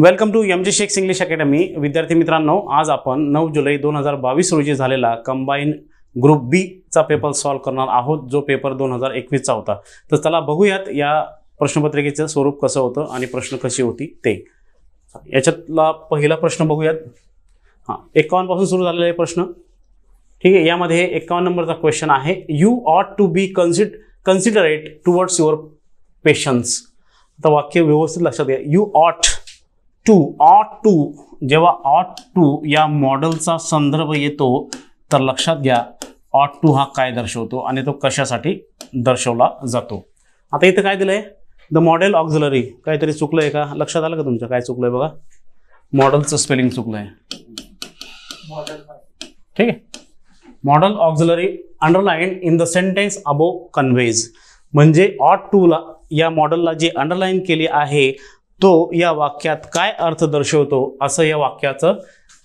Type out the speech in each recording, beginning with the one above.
Welcome to M G shakes English academy विद्यार्थी मित्रांनो आज आपण नऊ जुलै दोन हजार बावीस रोजी झालेला कंबाईन ग्रुप बीचा पेपर सॉल्व्ह करणार आहोत जो पेपर दोन हजार एकवीसचा होता तर चला बघूयात या प्रश्नपत्रिकेचं स्वरूप कसं होतं आणि प्रश्न कशी होती ते याच्यातला पहिला प्रश्न बघूयात हां एकावन्नपासून सुरू झालेला प्रश्न ठीक आहे यामध्ये एकावन्न नंबरचा क्वेश्चन आहे you ought to be consid considerate towards your patients आता वाक्य व्यवस्थित लक्षात घ्या यू ऑट टू ऑट टू जेव्हा ऑट टू या मॉडेलचा संदर्भ येतो तर लक्षात घ्या ऑट टू हा काय दर्शवतो आणि तो कशासाठी दर्शवला जातो आता इथं काय दिलं आहे द मॉडेल ऑक्झलरी काहीतरी चुकलं आहे का लक्षात आलं का तुमचं काय चुकलं आहे बघा मॉडेलचं स्पेलिंग चुकलं आहे ठीक आहे model auxiliary underline in the sentence above conveys म्हणजे ऑट टूला या मॉडेलला जे अंडरलाईन केली आहे तो या वाक्यात काय अर्थ दर्शवतो असं या वाक्याचं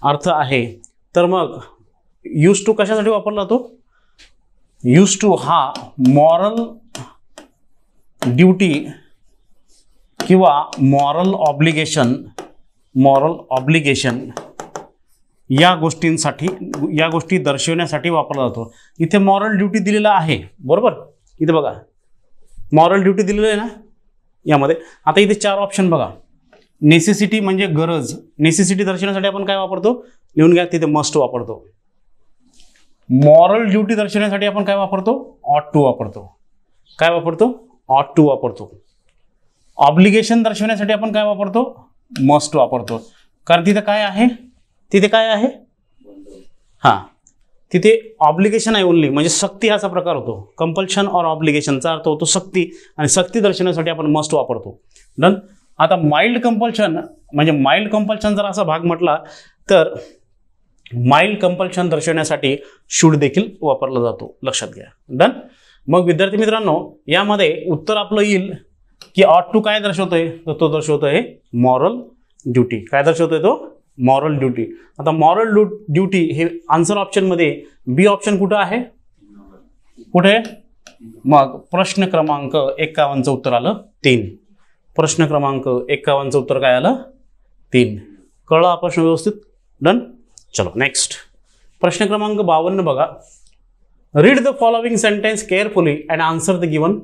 अर्थ आहे तर मग यूज टू कशासाठी वापरला जातो यूज टू हा मॉरल ड्युटी किंवा मॉरल ऑब्लिगेशन मॉरल ऑब्लिगेशन या गोष्टींसाठी या गोष्टी दर्शवण्यासाठी वापरला जातो इथे मॉरल ड्युटी दिलेला आहे बरोबर इथे बघा मॉरल ड्युटी दिलेली आहे ना यामध्ये आता इथे चार ऑप्शन बघा नेसेसिटी म्हणजे गरज नेसेसिटी दर्शवण्यासाठी आपण काय वापरतो लिहून घ्या तिथे मस्ट वापरतो मॉरल ड्युटी दर्शवण्यासाठी आपण काय वापरतो ऑट टू वापरतो काय वापरतो ऑट टू वापरतो ऑब्लिगेशन दर्शवण्यासाठी आपण काय वापरतो मस्ट वापरतो कारण तिथे काय आहे तिथे काय आहे हां तिथे ऑब्लिगेशन आहे ओनली म्हणजे सक्ती हाचा प्रकार होतो कंपल्शन ऑर ऑब्लिगेशनचा अर्थ होतो सक्ती आणि सक्ती दर्शवण्यासाठी आपण मस्ट वापरतो डन आता माइल्ड कंपल्शन म्हणजे माइल्ड कंपल्शन जर असा भाग म्हटला तर माइल्ड कंपल्शन दर्शवण्यासाठी शूड देखील वापरला जातो लक्षात घ्या डन मग विद्यार्थी मित्रांनो यामध्ये उत्तर आपलं येईल की ऑट टू काय दर्शवतोय तर तो दर्शवतोय मॉरल ड्युटी काय दर्शवतोय तो मॉरल ड्युटी आता मॉरल ड्युटी हे आन्सर ऑप्शनमध्ये बी ऑप्शन कुठं आहे कुठे मग प्रश्न क्रमांक एक्कावनचं उत्तर आलं तीन प्रश्न क्रमांक एक्कावन्नचं उत्तर काय आलं तीन कळला प्रश्न व्यवस्थित डन चलो नेक्स्ट प्रश्न क्रमांक बावन्न बघा read the following sentence carefully and answer the given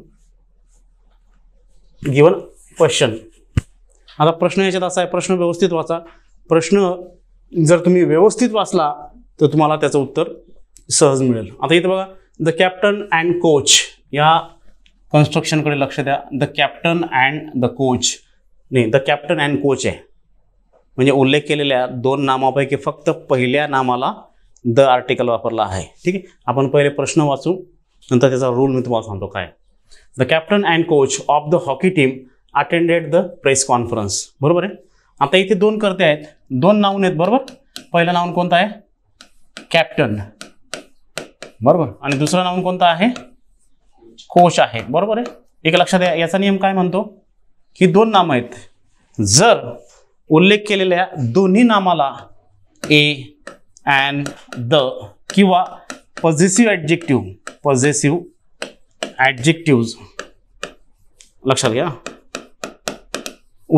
given question आता प्रश्न याच्यात असा आहे प्रश्न व्यवस्थित वाचा प्रश्न जर तुम्ही व्यवस्थित वाचला तर तुम्हाला त्याचं उत्तर सहज मिळेल आता इथं बघा द कॅप्टन अँड कोच या कन्स्ट्रक्शनकडे लक्ष द्या the captain and the coach नाही द कॅप्टन अँड कोच आहे म्हणजे उल्लेख केलेल्या दोन नामापैकी फक्त पहिल्या नामाला द आर्टिकल वापरला आहे ठीक आहे आपण पहिले प्रश्न वाचू नंतर त्याचा रूल मी तुम्हाला सांगतो काय the captain and coach of the hockey team attended the press conference बरोबर आहे आता इथे दोन करते आहेत दोन नाऊन आहेत बरोबर पहिलं नाऊन कोणतं आहे कॅप्टन बरोबर आणि दुसरं नाऊन कोणतं आहे कोश आहे बरोबर आहे एक लक्षात घ्या याचा नियम काय म्हणतो की दोन नाम आहेत जर उल्लेख केलेल्या दोन्ही नामाला ए अँड द किंवा पॉझिटिव्ह ॲडजेक्टिव्ह पॉझिटिव्ह ॲडजेक्टिव्ह लक्षात घ्या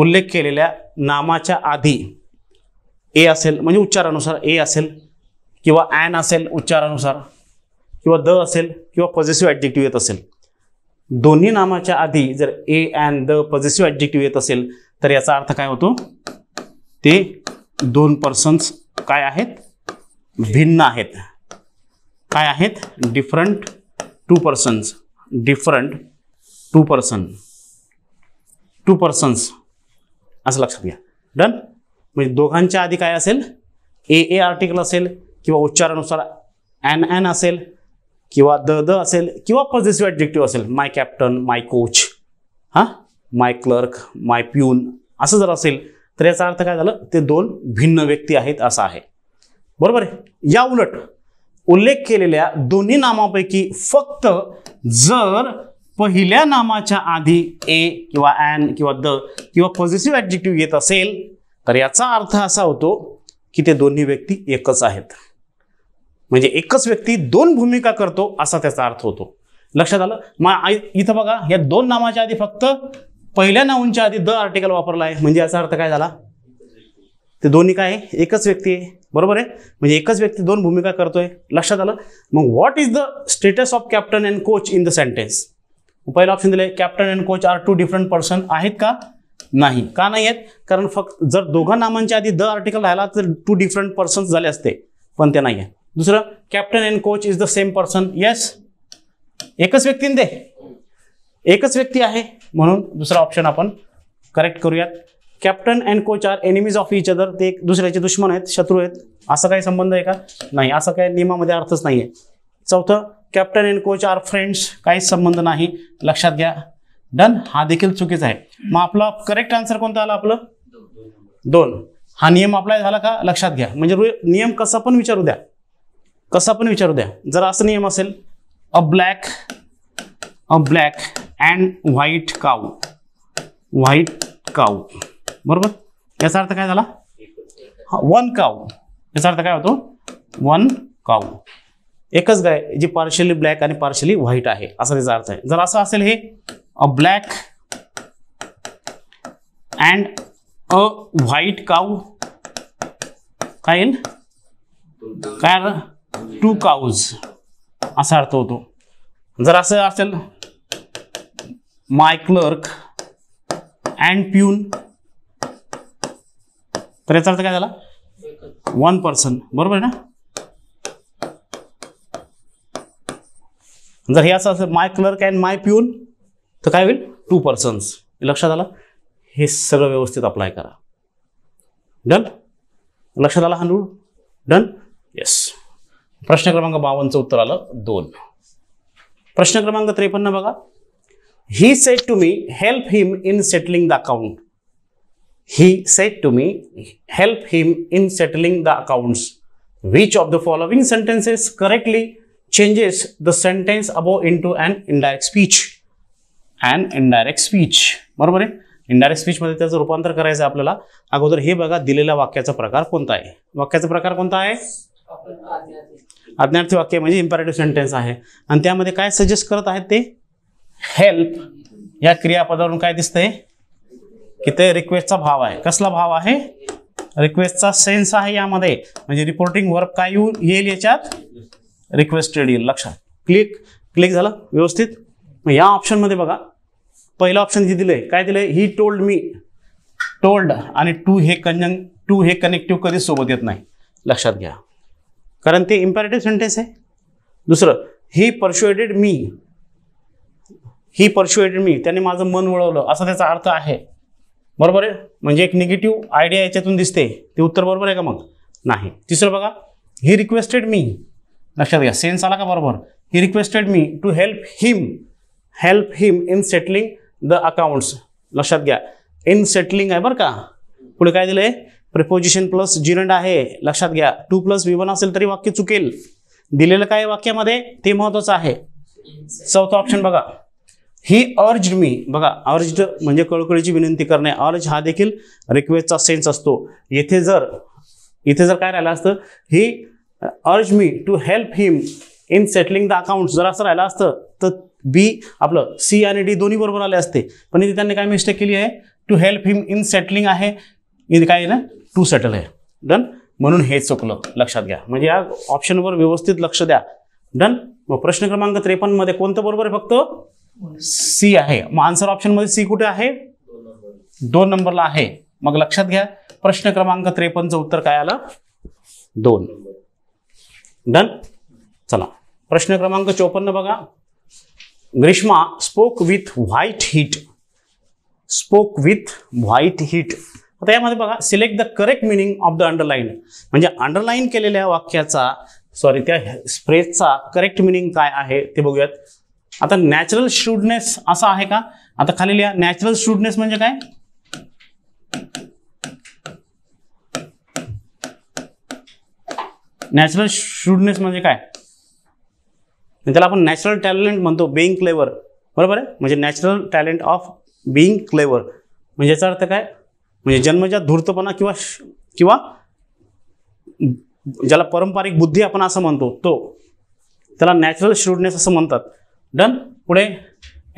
उल्लेख केलेल्या नामाच्या आधी ए असेल म्हणजे उच्चारानुसार ए असेल किंवा ॲन असेल उच्चारानुसार किंवा द असेल किंवा पॉझिटिव्ह ॲडजेक्टिव्ह येत असेल दोन्ही नामाच्या आधी जर a an the positive adjective येत असेल तर याचा अर्थ काय होतो ते दोन पर्सन्स काय आहेत भिन्न आहेत काय आहेत different two persons different two person two persons असं लक्षात घ्या डन म्हणजे दोघांच्या आधी काय असेल ए ए आर्टिकल असेल किंवा उच्चारानुसार एन एन असेल किंवा द द असेल किंवा पॉझिटिव्ह ॲडजेक्टिव्ह असेल माय कॅप्टन माय कोच हां माय क्लर्क माय प्यून असं जर असेल तर याचा अर्थ काय झालं ते दोन भिन्न व्यक्ती आहेत असं आहे बरोबर आहे या उलट उल्लेख केलेल्या दोन्ही नामापैकी फक्त जर पहिल्या नामाच्या आधी ए किंवा ॲन किंवा द किंवा पॉझिटिव्ह ॲडजेक्टिव्ह येत असेल तर याचा अर्थ असा होतो की ते दोन्ही व्यक्ती एकच आहेत म्हणजे एकच व्यक्ती दोन भूमिका करतो असा त्याचा अर्थ होतो लक्षात आलं मग इथं बघा या दोन नामाच्या आधी फक्त पहिल्या नाऊनच्या आधी द आर्टिकल वापरला आहे म्हणजे याचा अर्थ काय झाला ते दोन्ही काय आहे एकच व्यक्ती आहे बरोबर आहे म्हणजे एकच व्यक्ती दोन भूमिका करतोय लक्षात आलं मग what is the status of captain and coach in the sentence पहिला ऑप्शन दिले captain and coach are two different person आहेत का नाही का नाही आहेत कारण फक्त जर दोघा नामांच्या आधी द आर्टिकल राहिला तर टू डिफरंट पर्सन झाले असते पण ते नाही आहे दुसरं captain and coach is the same person yes एकच व्यक्तीने दे एकच व्यक्ती आहे म्हणून दुसरा ऑप्शन आपण करेक्ट करूयात captain and coach are enemies of each other ते दुसऱ्याचे दुश्मन आहेत शत्रू आहेत असा काही संबंध आहे का नाही असा काही नियमामध्ये अर्थच नाही आहे चौथं captain and coach are friends काहीच संबंध नाही लक्षात घ्या डन हा देखील चुकीचा आहे मग आपला करेक्ट आन्सर कोणता आला आपलं दोन हा नियम अप्लाय झाला का लक्षात घ्या म्हणजे नियम कसा पण विचारू द्या कसा पण विचारू द्या जर असं नियम असेल a black a black and white cow white cow बरोबर याचा अर्थ काय झाला वन काऊ याचा अर्थ काय होतो वन काऊ एकच गाय जी पार्शली ब्लॅक आणि पार्शली व्हाईट आहे असा त्याचा अर्थ आहे जर असं असेल हे a black and a white cow काय येईल काय टू काऊज असा अर्थ होतो जर असं असेल माय क्लर्क अँड प्यून तर याचा अर्थ काय झाला वन पर्सन बरोबर आहे ना जर हे असं असेल my clerk and my peon तर काय होईल टू पर्सन्स लक्षात आलं हे सगळं व्यवस्थित अप्लाय करा डन लक्षात आला हा डन येस प्रश्न क्रमांक बावनचं उत्तर आलं दोन प्रश्न क्रमांक त्रेपन्न बघा he said to me help him in settling the account he said to me help him in settling the accounts which of the following sentences correctly changes the sentence above into an indirect speech. And indirect speech बरोबर आहे indirect स्पीचमध्ये त्याचं रूपांतर करायचं आपल्याला अगोदर हे बघा दिलेला वाक्याचा प्रकार कोणता आहे वाक्याचा प्रकार कोणता आहे आज्ञार्थी वाक्य म्हणजे इम्पॅरेटिव्ह सेंटेन्स आहे आणि त्यामध्ये काय सजेस्ट करत आहेत ते हेल्प या क्रियापदावरून काय दिसतंय की ते रिक्वेस्टचा भाव आहे कसला भाव आहे रिक्वेस्टचा सेन्स आहे यामध्ये म्हणजे रिपोर्टिंग वर्क काय येऊ येईल याच्यात रिक्वेस्टेड येईल लक्षात क्लिक क्लिक झालं व्यवस्थित मग या ऑप्शनमध्ये बघा पहिलं ऑप्शन जे दिलं आहे काय दिलं आहे ही टोल्ड मी टोल्ड आणि टू हे कन्जंग टू हे कनेक्टिव्ह कधीच सोबत येत नाही लक्षात घ्या कारण ते इम्पॅरेटिव्ह सेंटेन्स आहे दुसरं ही परशुएटेड मी ही परशुएटेड मी त्याने माझं मन वळवलं असा त्याचा अर्थ आहे बरोबर आहे म्हणजे एक निगेटिव्ह आयडिया याच्यातून दिसते ते उत्तर बरोबर आहे का मग नाही तिसरं बघा ही रिक्वेस्टेड मी लक्षात घ्या सेन्स आला का बरोबर he requested me to help him help him in settling the accounts लक्षात घ्या इन सेटलिंग आहे बरं का पुढे काय दिलं आहे प्रिपोजिशन प्लस जिरंड आहे लक्षात घ्या टू प्लस विवन असेल तरी वाक्य चुकेल दिलेलं काय वाक्यामध्ये ते महत्वाचं आहे चौथा ऑप्शन बघा ही अर्ज मी बघा अर्ज म्हणजे कळकळीची विनंती करणे अर्ज हा देखील रिक्वेस्टचा सेन्स असतो येथे जर इथे जर काय राहिलं असतं he urged me to help him in settling the account जर असं राहिलं असतं तर बी आपलं सी आणि डी दोन्ही बरोबर आले असते पण इथे त्यांनी काय मिस्टेक केली आहे to help him in settling आहे इथे काय ना टू सेटल आहे डन म्हणून हे चुकलं लक्षात घ्या म्हणजे या ऑप्शनवर व्यवस्थित लक्ष द्या डन मग प्रश्न क्रमांक त्रेपन्नमध्ये कोणतं बरोबर आहे फक्त सी आहे मग आन्सर ऑप्शनमध्ये सी कुठे आहे दोन नंबरला आहे मग लक्षात घ्या प्रश्न क्रमांक त्रेपन्नचं उत्तर काय आलं दोन डन चला प्रश्न क्रमांक चोपन्न बघा Grishma spoke with white heat spoke with white heat आता यामध्ये बघा select the correct meaning of the underline म्हणजे अंडरलाईन केलेल्या वाक्याचा सॉरी त्या स्प्रेजचा करेक्ट मिनिंग काय आहे ते बघूयात आता नॅचरल श्रूडनेस असा आहे का आता खाली लिहा नॅचरल श्रूडनेस म्हणजे काय नॅचरल शूडनेस म्हणजे काय त्याला आपण नॅचरल टॅलेंट म्हणतो बिईंग क्लेवर बरोबर आहे म्हणजे natural talent of being clever म्हणजे याचा अर्थ काय म्हणजे जन्मजात धूर्तपणा किंवा किंवा ज्याला पारंपरिक बुद्धी आपण असं म्हणतो तो त्याला नॅचरल शूडनेस असं म्हणतात डन पुढे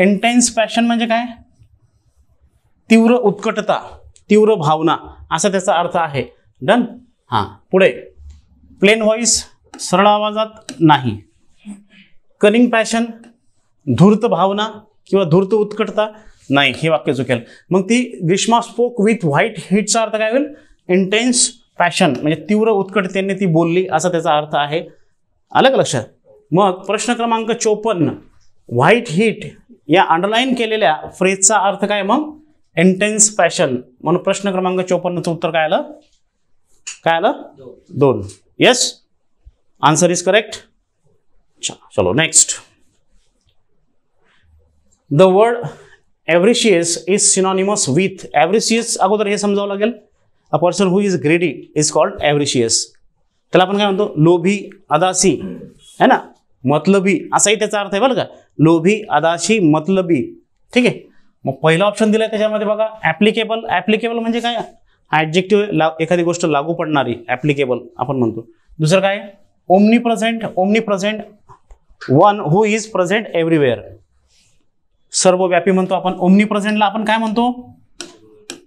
इंटेन्स पॅशन म्हणजे काय तीव्र उत्कटता तीव्र भावना असा त्याचा अर्थ आहे डन हां पुढे प्लेन व्हॉइस सरळ आवाजात नाही कनिंग पॅशन धूर्त भावना किंवा धूर्त उत्कटता नाही हे वाक्य चुकेल मग ती ग्रीष्मा स्पोक विथ व्हाईट हिटचा अर्थ काय होईल इंटेन्स पॅशन म्हणजे तीव्र उत्कटतेने ती बोलली असा त्याचा अर्थ आहे आलं का लक्षात मग प्रश्न क्रमांक चोपन्न व्हाईट हिट या अंडरलाईन केलेल्या फ्रेजचा अर्थ काय मग इंटेन्स पॅशन म्हणून प्रश्न क्रमांक चोपन्नचं उत्तर काय आलं काय आलं दोन यस आंसर इज करेक्ट चलो next the word avaricious is synonymous with avaricious अगोदर हे समजावं लागेल a person who is greedy is called avaricious त्याला आपण काय म्हणतो लोभी अदासी है ना मतलबी असाही त्याचा अर्थ आहे बरं का लोभी अदाशी मतलबी ठीक आहे मग पहिला ऑप्शन दिलाय त्याच्यामध्ये बघा ऍप्लिकेबल ऍप्लिकेबल म्हणजे काय ॲडजेक्टिव्ह ला एखादी गोष्ट लागू पडणारी ॲप्लिकेबल आपण म्हणतो दुसरं काय omnipresent omnipresent one who is present everywhere सर्वव्यापी म्हणतो आपण ओमनी प्रेझेंटला आपण काय म्हणतो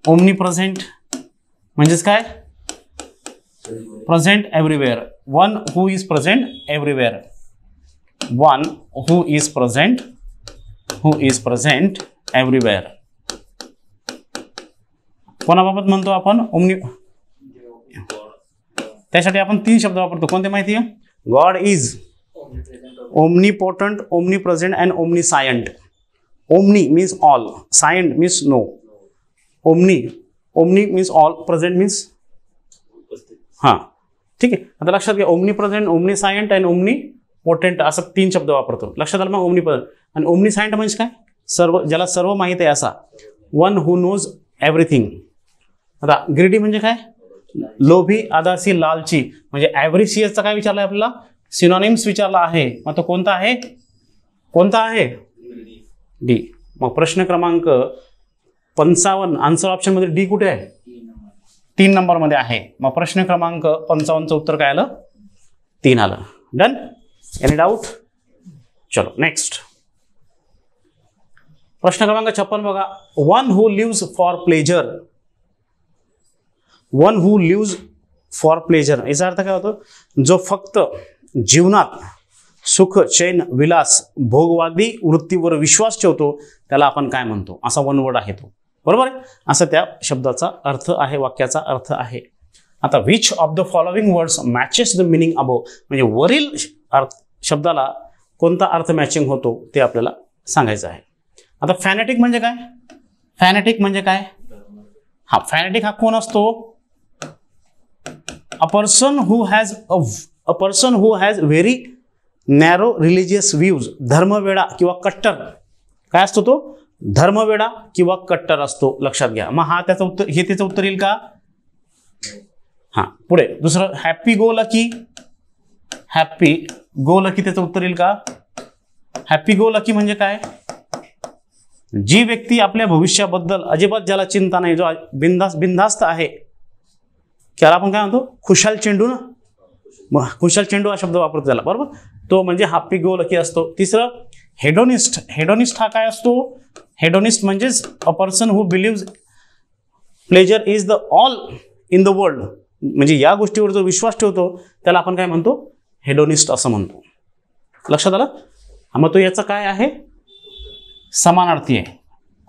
ओमनी प्रेझेंट म्हणजेच काय present everywhere one who is present everywhere one who is present who is present everywhere कोणाबाबत म्हणतो आपण ओमनी त्यासाठी आपण तीन शब्द वापरतो कोणते माहिती आहे God is omnipotent omnipresent and omniscient omni means all scient means know omni omni means all present means हां ठीक आहे आता लक्षात घ्या omnipresent omniscient and omnipotent असं तीन शब्द वापरतो लक्षात आलं मग ओमनी प्रेझेंट आणि ओमनी सायंट म्हणजे काय सर्व ज्याला सर्व माहीत आहे असा वन हू नोज एव्हरीथिंग आता ग्रिडी म्हणजे काय लोभी आदासी लालची म्हणजे ॲव्हरेसियसचा काय विचारलाय आहे आपल्याला सिनॉनिम्स विचारला आहे मग तो कोणता आहे कोणता आहे डी मग प्रश्न क्रमांक पंचावन्न आन्सर मध्ये डी कुठे आहे तीन नंबरमध्ये आहे मग प्रश्न क्रमांक पंचावन्नचं उत्तर काय आलं तीन आलं डन एनी डाऊट चलो नेक्स्ट प्रश्न क्रमांक छप्पन बघा one who lives for pleasure one who lives for pleasure याचा अर्थ काय होतो जो फक्त जीवनात सुख चैन विलास भोगवादी वृत्तीवर विश्वास ठेवतो त्याला आपण काय म्हणतो असा वन वर्ड आहे तो बरोबर आहे असा त्या शब्दाचा अर्थ आहे वाक्याचा अर्थ आहे आता which of the following words matches the meaning above म्हणजे वरील अर्थ शब्दाला कोणता अर्थ मॅचिंग होतो ते आपल्याला सांगायचं आहे आता फॅनेटिक म्हणजे काय फॅनेटिक म्हणजे काय हा फॅनेटिक हा कोण असतो a person who has a person who has very narrow religious views धर्मवेडा किंवा कट्टर काय असतो तो धर्मवेळा किंवा कट्टर असतो लक्षात घ्या मग हा त्याचं उत्तर हे त्याचं उत्तर येईल का हा पुढे दुसरं happy go lucky happy go lucky त्याचं उत्तर येईल का हॅपी गो लकी म्हणजे काय जी व्यक्ती आपल्या भविष्याबद्दल अजिबात ज्याला चिंता नाही जो बिंदास बिंदास्त आहे त्याला आपण काय म्हणतो खुशाल चेंडू ना खुशाल चेंडू हा शब्द वापरतो त्याला बरोबर तो म्हणजे हापी गो लकी असतो तिसरं हेडोनिस्ट हेडोनिस्ट हा काय असतो हेडोनिस्ट म्हणजेच a person who believes pleasure is the all in the world म्हणजे या गोष्टीवर जो विश्वास ठेवतो त्याला आपण काय म्हणतो हेडोनिस्ट असं म्हणतो लक्षात आलं मग तो याचं काय आहे समानार्थी आहे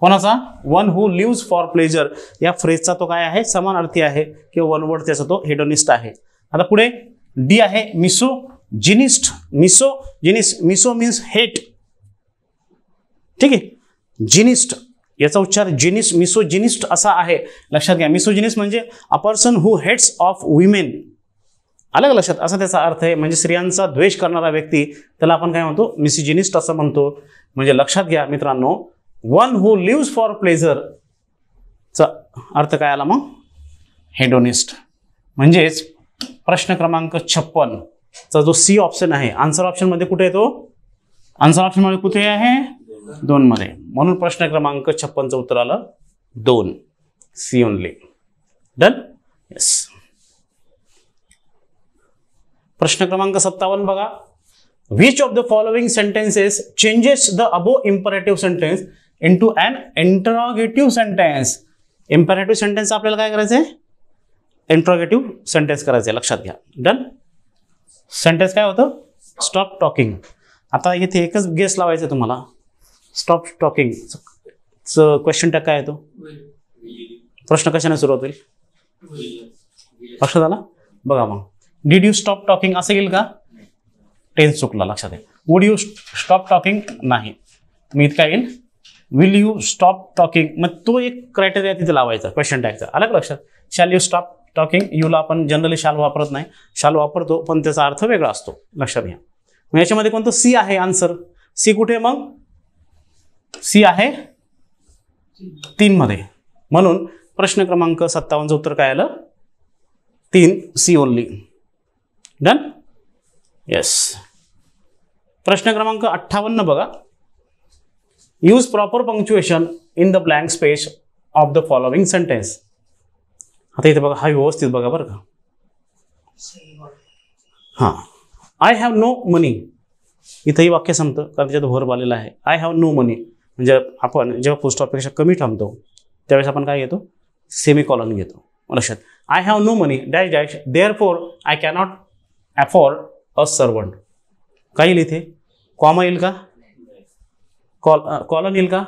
कोणाचा one who lives for pleasure या फ्रेजचा तो काय आहे समान अर्थी आहे किंवा वन वर्ड त्याचा तो हेडोनिस्ट आहे आता पुढे डी आहे मिसो जिनिस्ट मिसो जिनिस मिसो मीन्स हेट ठीक आहे जिनिस्ट याचा उच्चार जिनिस जिनिस्ट असा आहे लक्षात घ्या मिसो जिनिस्ट म्हणजे a person who hates of women अलग लक्षात असा त्याचा अर्थ आहे म्हणजे स्त्रियांचा द्वेष करणारा व्यक्ती त्याला आपण काय म्हणतो मिसिजिनिस्ट असं म्हणतो म्हणजे लक्षात घ्या मित्रांनो वन हू लिव्स फॉर प्लेझरचा अर्थ काय आला मग हेडोनिस्ट म्हणजेच प्रश्न क्रमांक छप्पनचा जो सी ऑप्शन आहे आन्सर मध्ये कुठे येतो आन्सर मध्ये कुठे आहे दोन मध्ये म्हणून प्रश्न क्रमांक छप्पनचं उत्तर आलं दोन सी ओनली डन येस प्रश्न क्रमांक सत्तावन्न बघा which of the following sentences changes the above imperative sentence into an interrogative sentence imperative sentence आपल्याला काय करायचं आहे इंट्रॉगेटिव्ह सेंटेन्स करायचं आहे लक्षात घ्या डन सेंटेन्स काय होतं स्टॉप टॉकिंग आता इथे एकच गेस लावायचं आहे तुम्हाला स्टॉप टॉकिंग क्वेश्चन टॅग काय येतो प्रश्न कशाने सुरू होतील लक्षात आला बघा मग डीड यू स्टॉप टॉकिंग असं येईल का टेन्स चुकला लक्षात आहे वुड यू स्टॉप टॉकिंग नाही मी इतका येईल विल यू स्टॉप टॉकिंग मग तो एक क्रायटेरिया तिथे लावायचा क्वेश्चन टॅगचा अलग लक्षात शाल यू स्टॉप टॉकिंग यूला आपण जनरली शाल वापरत नाही शाल वापरतो पण त्याचा अर्थ वेगळा असतो लक्षात घ्या मग याच्यामध्ये कोणतं सी आहे आन्सर सी कुठे मग सी आहे तीन मध्ये म्हणून प्रश्न क्रमांक सत्तावन्नचं उत्तर काय आलं तीन सी ओनली डन येस प्रश्न क्रमांक अठ्ठावन्न बघा use proper punctuation in the blank space of the following sentence आता इथे बघा हा व्यवस्थित बघा बरं का हां आय हॅव नो मनी इथंही वाक्य संपतं कारण त्याच्यात भर आलेला आहे आय हॅव नो मनी म्हणजे आपण जेव्हा पोस्ट ऑफपेक्षा कमी थांबतो त्यावेळेस आपण काय घेतो सेमी कॉलन घेतो लक्षात I have no money dash dash therefore I cannot afford a servant काय येईल इथे कॉमा येईल का कॉल कॉलन येईल का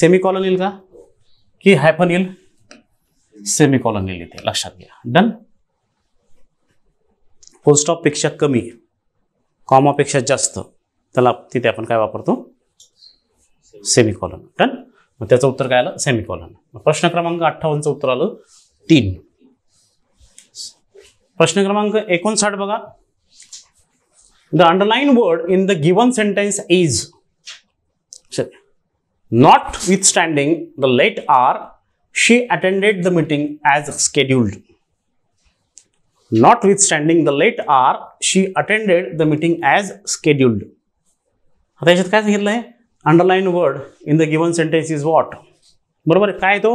सेमी कॉलन येईल का की हायफन येईल सेमी कॉलन येईल इथे लक्षात घ्या डन पेक्षा कमी कॉमापेक्षा जास्त त्याला तिथे आपण काय वापरतो सेमी कॉलन डन मग त्याचं उत्तर काय आलं सेमी कॉलन प्रश्न क्रमांक अठ्ठावन्नचं उत्तर आलं तीन प्रश्न क्रमांक एकोणसाठ बघा the underline word in the given sentence is சரி notwithstanding the late hour she attended the meeting as scheduled notwithstanding the late hour she attended the meeting as scheduled आता याच्यात काय सांगितलंय आहे underline word in the given sentence is what बरोबर आहे काय तो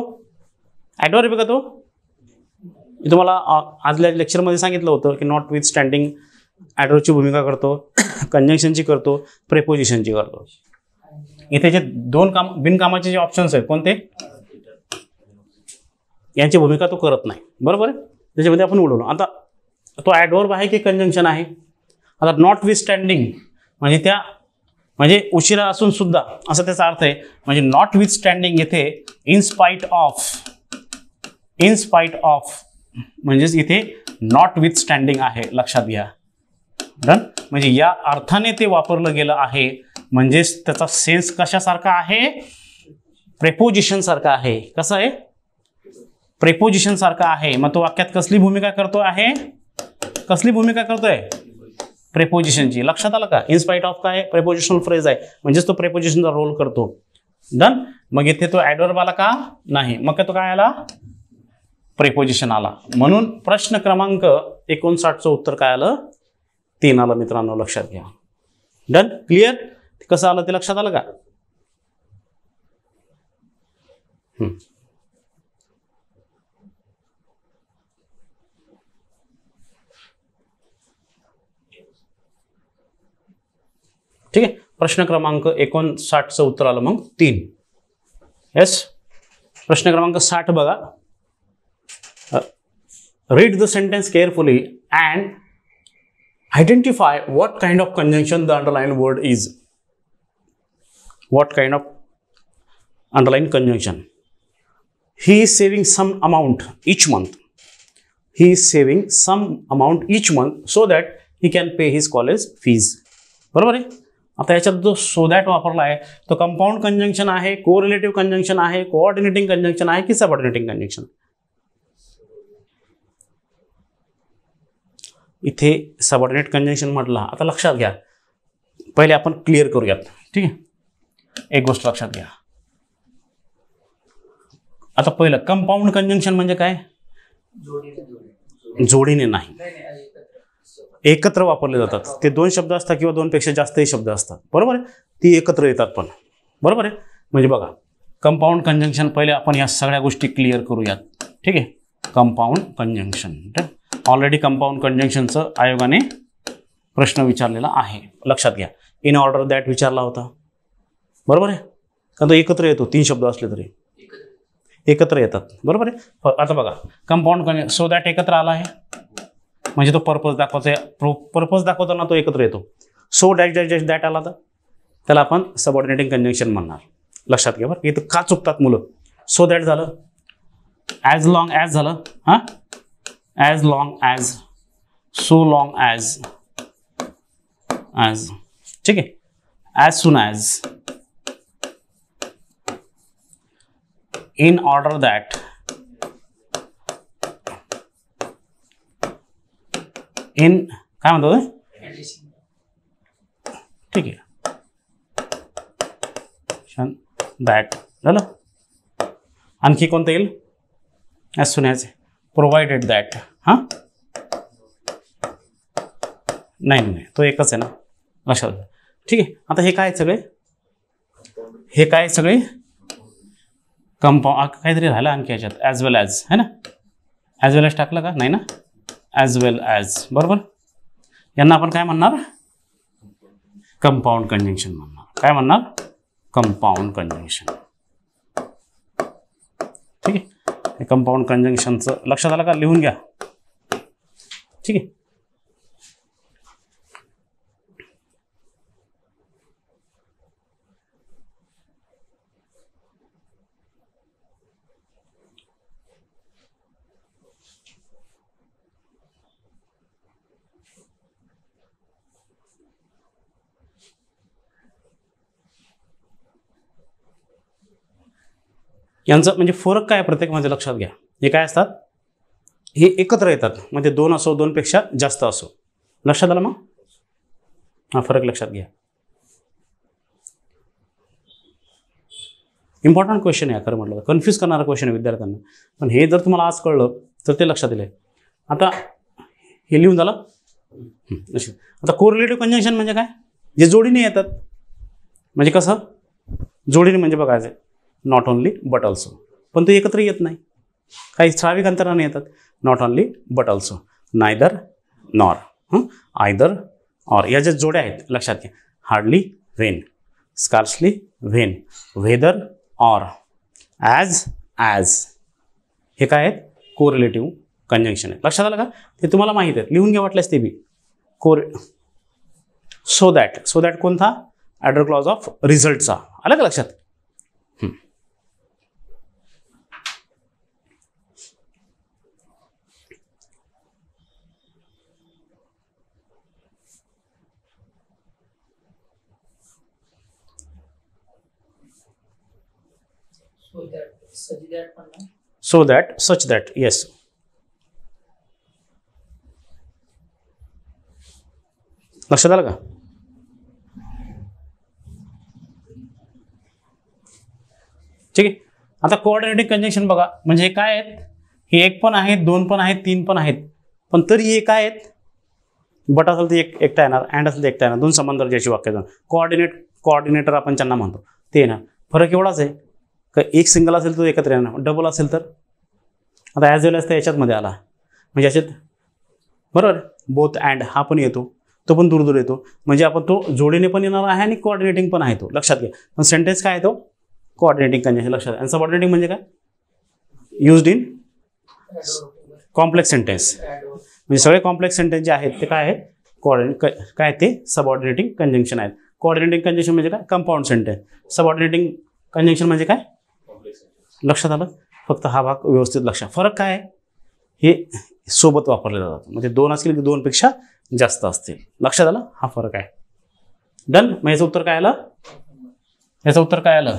ॲडवर बघा तो मी तुम्हाला आजल्या लेक्चरमध्ये सांगितलं होतं की नॉट विथ स्टँडिंग ॲडवरची भूमिका करतो कंजंक्शनची करतो प्रेपोजिशनची करतो इथे जे दोन काम बिनकामाचे जे ऑप्शन्स आहेत कोणते यांची भूमिका तो करत नाही बरोबर आहे त्याच्यामध्ये आपण उडवलो आता तो ॲडवर्ब आहे की कंजंक्शन आहे आता नॉट विथ स्टँडिंग म्हणजे त्या म्हणजे उशिरा असून सुद्धा असा त्याचा अर्थ आहे म्हणजे नॉट विथ स्टँडिंग इथे in spite of in spite of म्हणजेच इथे नॉट विथ स्टँडिंग आहे लक्षात घ्या डन म्हणजे या अर्थाने ते वापरलं गेलं आहे म्हणजेच त्याचा सेन्स कशासारखा आहे प्रेपोजिशन सारखा आहे कसं आहे प्रेपोजिशन सारखा आहे मग तो वाक्यात कसली भूमिका करतो आहे कसली भूमिका करतोय प्रेपोजिशनची लक्षात आलं का इन्स्पाईट ऑफ काय प्रेपोजिशनल फ्रेज आहे म्हणजेच तो प्रेपोजिशनचा रोल करतो डन मग इथे तो ऍडवर्ब आला का नाही मग तो काय आला प्रेपोजिशन आला म्हणून प्रश्न क्रमांक एकोणसाठचं उत्तर काय आलं तीन आलं मित्रांनो लक्षात घ्या डन क्लिअर कसं आलं ते लक्षात आलं का ठीक आहे प्रश्न क्रमांक एकोणसाठचं उत्तर आलं मग तीन येस प्रश्न क्रमांक साठ बघा read the sentence carefully and identify what kind of conjunction the underline word is what kind of underlying conjunction he is saving some amount each month he is saving some amount each month so that he can pay his college fees बरोबर आहे आता याच्यात जो so that वापरला आहे तो compound conjunction आहे को रिलेटिव्ह कंजंक्शन आहे कोऑर्डिनेटिंग कंजंक्शन आहे की सबऑर्डिनेटिंग कंजंक्शन इथे सबऑर्डिनेट कंजंक्शन म्हटलं आता लक्षात घ्या पहिले आपण क्लिअर करूयात ठीक आहे एक गोष्ट लक्षात घ्या आता पहिलं कंपाऊंड कंजंक्शन म्हणजे काय जोडीने नाही एकत्र वापरले जातात ते दोन शब्द असतात किंवा दोनपेक्षा जास्तही शब्द असतात बरोबर आहे ती एकत्र येतात पण बरोबर आहे म्हणजे बघा कंपाऊंड कंजंक्शन पहिले आपण या सगळ्या गोष्टी क्लिअर करूयात ठीक आहे कंपाऊंड कंजंक्शन ऑलरेडी कंपाऊंड कंजंक्शनचं आयोगाने प्रश्न विचारलेला आहे लक्षात घ्या इन ऑर्डर दॅट विचारला होता बरोबर आहे कारण तो एकत्र येतो तीन शब्द असले तरी एकत्र येतात बरोबर आहे आता बघा कंपाऊंड कने सो दॅट एकत्र आला आहे म्हणजे तो पर्पज दाखवायचा आहे पर्पज दाखवताना तो एकत्र येतो so dash dash dash that आला तर त्याला आपण सबऑर्डिनेटिंग कंजंक्शन म्हणणार लक्षात घ्या बरं इथं का चुकतात मुलं सो दॅट झालं ॲज लाँग ॲज झालं हां as long as so long as as ठीक आहे as soon as in order that in काय म्हणतो ठीक आहे दॅट झालं आणखी कोणतं येईल S soon as provided that हां नाही नाही तो एकच आहे ना लक्षात ठीक आहे आता हे काय सगळे हे काय सगळे कंपाऊंड काहीतरी राहिलं आणखी याच्यात ॲज वेल ॲज है ना ॲज वेल ॲज टाकलं का नाही ना ॲज वेल ॲज बरोबर यांना आपण काय म्हणणार कंपाऊंड कंजंक्शन म्हणणार काय म्हणणार कंपाऊंड कंजंक्शन ठीक आहे कंपाऊंड कंजंक्शनचं लक्षात आलं का लिहून घ्या ठीक आहे यांचं म्हणजे फरक काय प्रत्येक माझ्या म्हणजे लक्षात घ्या हे काय असतात हे एकत्र येतात म्हणजे दोन असो दोनपेक्षा जास्त असो लक्षात आलं मग हा फरक लक्षात घ्या इम्पॉर्टंट क्वेश्चन आहे खरं म्हटलं कन्फ्यूज करणारा क्वेश्चन आहे विद्यार्थ्यांना पण हे जर तुम्हाला आज कळलं तर ते लक्षात येईल आता हे लिहून झालं आता कोरिलेटिव्ह कंजंक्शन म्हणजे काय जे जोडीने येतात म्हणजे कसं जोडीने म्हणजे बघायचं नॉट ओनली बट ऑल्सो पण ते एकत्र येत नाही काही ठराविक अंतराने येतात not only but also neither nor either or या ज्या जोड्या आहेत लक्षात घ्या hardly when scarcely when whether or as as हे काय आहेत रिलेटिव्ह कंजंक्शन आहे लक्षात आलं का ते तुम्हाला माहीत आहेत लिहून घ्या वाटल्यास ते बी कोर सो दॅट सो दॅट कोणता ॲडर क्लॉज ऑफ रिझल्टचा आलं का लक्षात so that such that yes लक्षात आलं का ठीक आहे आता कोऑर्डिनेटिंग कंजेक्शन बघा म्हणजे हे काय आहेत हे एक पण आहेत दोन पण आहेत तीन पण आहेत पण तरी हे काय आहेत बट असेल तर एक एकटा येणार अँड असेल तर एकटा येणार दोन संबंध ज्याची वाक्य दोन कोऑर्डिनेट कोऑर्डिनेटर आपण त्यांना म्हणतो ते येणार फरक एवढाच आहे का एक सिंगल असेल तो एकत्र येणार डबल असेल तर आता ॲज वेल ॲज तर याच्यातमध्ये आला म्हणजे याच्यात बरोबर बोथ अँड हा पण येतो तो पण दूर दूर येतो म्हणजे आपण तो जोडीने पण येणार आहे आणि कोऑर्डिनेटिंग पण आहे तो लक्षात घ्या पण सेंटेन्स काय आहे तो कोऑर्डिनेटिंग लक्षात आणि सबऑर्डिनेटिंग म्हणजे काय युज्ड इन कॉम्प्लेक्स सेंटेन्स म्हणजे सगळे कॉम्प्लेक्स सेंटेन्स जे आहेत ते काय आहे कॉर्डिने काय ते सबऑर्डिनेटिंग कंजंक्शन आहेत कोऑर्डिनेटिंग कंजंक्शन म्हणजे काय कंपाऊंड सेंटेन्स सबऑर्डिनेटिंग कंजंक्शन म्हणजे काय लक्षात आलं फक्त हा भाग व्यवस्थित लक्षात फरक काय हे सोबत वापरले जातात म्हणजे दोन असतील की दोनपेक्षा जास्त असतील लक्षात आलं हा फरक आहे डन मग याचं उत्तर काय आलं याचं उत्तर काय आलं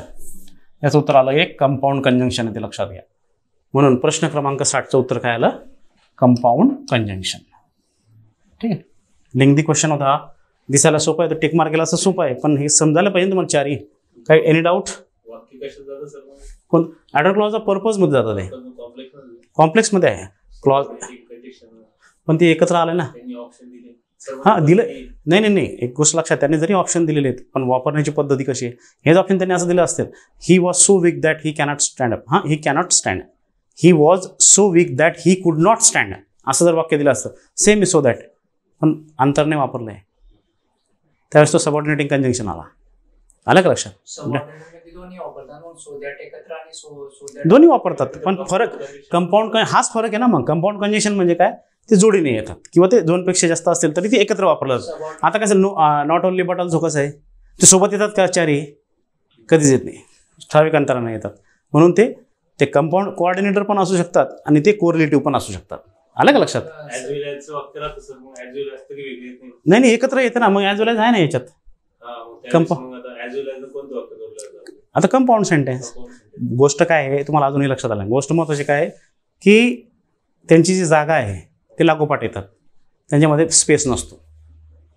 याचं उत्तर आलं एक कंपाऊंड कंजंक्शन आहे ते लक्षात घ्या म्हणून प्रश्न क्रमांक साठचं उत्तर काय आलं कंपाऊंड कंजंक्शन ठीक आहे लिंगदी क्वेश्चन होता दिसायला सोपं आहे तर टेकमार मार्केला असं सोपं आहे पण हे समजायला पाहिजे तुम्हाला चारी काही एनी डाऊट कोण ॲडर क्लॉजचा पर्पजमध्ये जातात ते कॉम्प्लेक्समध्ये आहे क्लॉज पण ते एकत्र आलं ना हां दिलं नाही नाही नाही एक गोष्ट लक्षात त्यांनी जरी ऑप्शन दिलेले आहेत पण वापरण्याची पद्धती कशी आहे हेच ऑप्शन त्यांनी असं दिलं असेल he was so weak that he cannot stand up हा he cannot stand he was so weak that he could not stand असं जर वाक्य दिलं असतं सेम इज सो दॅट पण अंतरने वापरलं आहे त्यावेळेस तो सबऑर्डिनेटिंग कंजंक्शन आला आलं का लक्षात दोन्ही वापरतात पण फरक कंपाऊंड हाच फरक आहे ना मग कंपाऊंड कंजेक्शन म्हणजे काय ते जोडीने येतात किंवा ते दोनपेक्षा जास्त असतील तरी ते एकत्र वापरलं आता कसं नॉट ओनली बट झोकस आहे ते सोबत येतात का चारी कधीच येत नाही ठराविक अंतराने येतात म्हणून ते ते कंपाऊंड कोऑर्डिनेटर पण असू शकतात आणि ते कोरिलेटिव्ह पण असू शकतात आलं का लक्षात नाही नाही एकत्र येतं ना मग ॲज वेल आहे ना याच्यात कंपाऊंड आता कंपाऊंड सेंटेन्स गोष्ट काय आहे तुम्हाला अजूनही लक्षात आलं गोष्ट महत्त्वाची काय की त्यांची जी जागा आहे ते लागोपाठ येतात त्यांच्यामध्ये स्पेस नसतो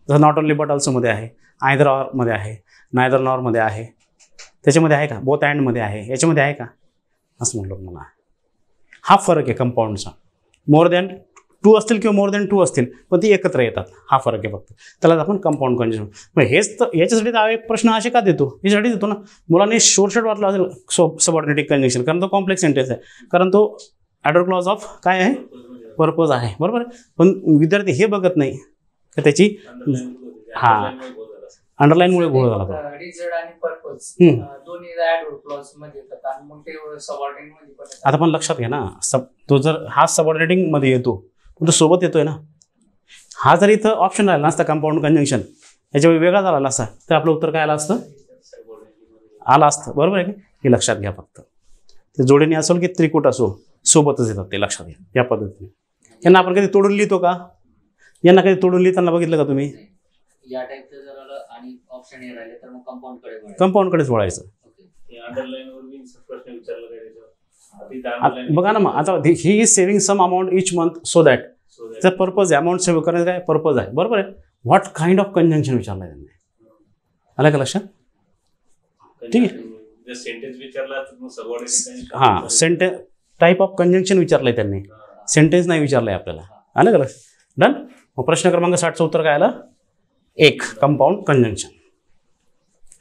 जसं नॉट ओनली बट ऑल्सोमध्ये आहे आयदर ऑरमध्ये आहे नायदर नॉरमध्ये आहे त्याच्यामध्ये आहे का बोथ अँडमध्ये आहे याच्यामध्ये आहे का असं म्हणलं मला हा फरक आहे कंपाऊंडचा मोर दॅन टू असतील किंवा मोर दॅन टू असतील पण ती एकत्र येतात हा फरक आहे फक्त त्यालाच आपण कंपाऊंड कंजेशन मग हेच तर याच्यासाठी हा एक प्रश्न असे का देतो याच्यासाठी देतो ना मुलांनी शॉर्टशॉट वाटला असेल सो सबऑर्डिनेटिक कंजेक्शन कारण तो कॉम्प्लेक्स सेंटेन्स आहे कारण तो ॲडर क्लॉज ऑफ काय आहे पर्पज आहे बरोबर पण विद्यार्थी हे बघत नाही तर त्याची हां अंडरलाईनमुळे गोळ झाला आता पण लक्षात घ्या ना सब तो जर हा सबऑर्डिनेटिंग मध्ये येतो सोबत येतोय ना हा जर इथं ऑप्शन राहिला नसता कंपाऊंड कंजंक्शन याच्यावेळी वेगळा झाला असता तर आपलं उत्तर काय आलं असतं आलं असतं बरोबर आहे की हे लक्षात घ्या फक्त ते जोडीने असो की त्रिकूट असो सोबतच येतात ते लक्षात घ्या या पद्धतीने यांना आपण कधी तोडून लिहितो का यांना कधी तोडून लिहिताना बघितलं का तुम्ही कंपाऊंडकडेच वळायचं बघा ना मग आता he is saving some amount each month so that त्याचा पर्पज आहे अमाऊंट सेव्ह करण्याचा काय पर्पज आहे बरोबर आहे व्हॉट काइंड ऑफ कंजंक्शन विचारलं त्यांनी आलं का लक्षात ठीक आहे हा सेंटे टाईप ऑफ कंजंक्शन विचारलंय त्यांनी सेंटेन्स नाही विचारलंय आपल्याला आलं का डन प्रश्न क्रमांक साठचं उत्तर काय आलं एक कंपाऊंड कंजंक्शन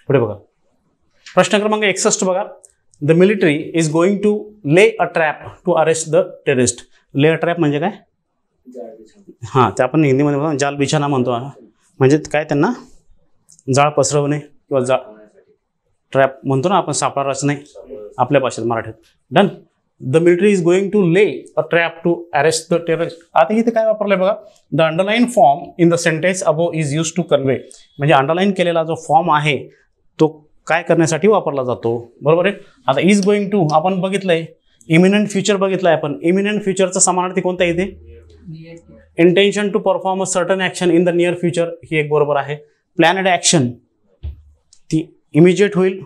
पुढे बघा प्रश्न क्रमांक एकसष्ट बघा the military is going to lay a trap to arrest the terrorist lay a trap म्हणजे काय हां ते आपण हिंदीमध्ये म्हणतो जाल बिछाना म्हणतो म्हणजे काय त्यांना जाळ पसरवणे किंवा जा ट्रॅप म्हणतो ना आपण सापळा रचणे आपल्या भाषेत मराठीत done the military is going to lay a trap to arrest the terrorist आता इथे काय वापरलं बघा the underline form in the sentence above is use to convey म्हणजे अंडरलाईन केलेला जो फॉर्म आहे तो काय करण्यासाठी वापरला जातो बरोबर आहे आता इज गोइंग टू आपण बघितलं आहे इमिनंट फ्युचर बघितलं आहे आपण इमिनंट फ्युचरचा समानार्थी कोणता येते intention to perform a certain action in the near future ही एक बरोबर आहे प्लॅनड ॲक्शन ती इमिजिएट होईल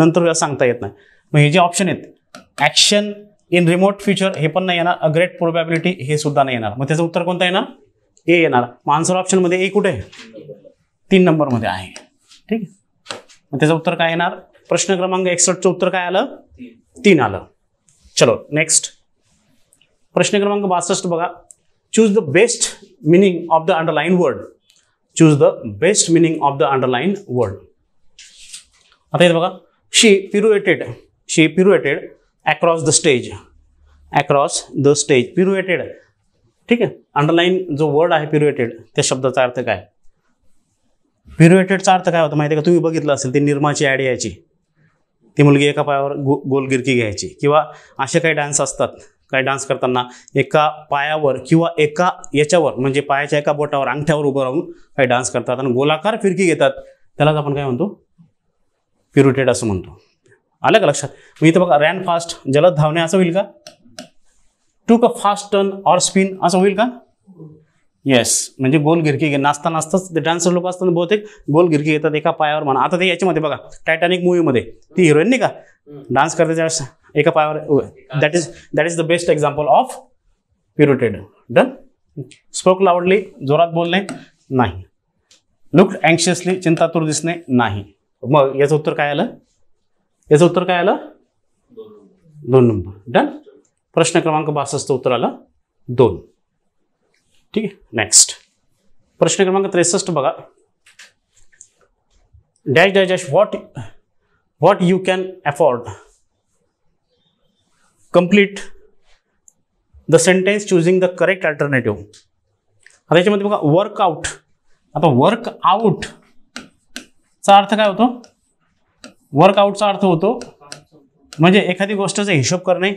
नंतर सांगता येत नाही मग हे जे ऑप्शन आहेत ॲक्शन इन रिमोट फ्युचर हे पण नाही येणार अ ग्रेट प्रोबॅबिलिटी हे सुद्धा नाही येणार मग त्याचं उत्तर कोणतं येणार ए येणार मग आन्सर ऑप्शनमध्ये ए कुठे तीन नंबरमध्ये आहे ठीक आहे मग त्याचं उत्तर काय येणार प्रश्न क्रमांक एकसष्टचं उत्तर काय आलं तीन आलं चलो नेक्स्ट प्रश्न क्रमांक बासष्ट बघा choose the best meaning of the underline word choose the best meaning of the underline word आता हे बघा she pirouetted she pirouetted across the stage across the stage pirouetted ठीक आहे अंडरलाईन जो वर्ड आहे पिरुएटेड त्या शब्दाचा अर्थ काय पिरुएटेडचा अर्थ काय होता माहिती का तुम्ही बघितलं असेल ते निर्माची ॲड यायची ती मुलगी एका पायावर गो गोलगिरकी घ्यायची किंवा असे काही डान्स असतात काही डान्स करताना एका पायावर किंवा एका याच्यावर म्हणजे पायाच्या एका बोटावर अंगठ्यावर उभं राहून काही डान्स करतात आणि गोलाकार फिरकी घेतात त्यालाच आपण काय म्हणतो पिरुटेड असं म्हणतो आलं का लक्षात मी इथं बघा रॅन फास्ट जलद धावणे असं होईल का took a fast turn or spin असं होईल का येस म्हणजे गोल गिरकी घे नाचता नाचताच ते डान्सर लोक असताना बहुतेक गोल गिरकी घेतात एका पायावर म्हणा आता ते याच्यामध्ये बघा टायटॅनिक मूवीमध्ये ती हिरोईन नाही का डान्स करते त्यावेळेस एका पायावर that is that is the best example of pirouetted done spoke loudly जोरात बोलणे नाही लुक अँक्शियसली चिंतातूर दिसणे नाही मग याचं उत्तर काय आलं याचं उत्तर काय आलं दोन नंबर डन प्रश्न क्रमांक बासष्टचं उत्तर आलं दोन ठीक आहे नेक्स्ट प्रश्न क्रमांक त्रेसष्ट बघा dash dash dash what what you can afford complete the sentence choosing the correct alternative आता याच्यामध्ये बघा वर्कआउट आता वर्कआउट चा अर्थ काय होतो वर्कआउटचा अर्थ होतो म्हणजे एखादी गोष्टचा हिशोब करणे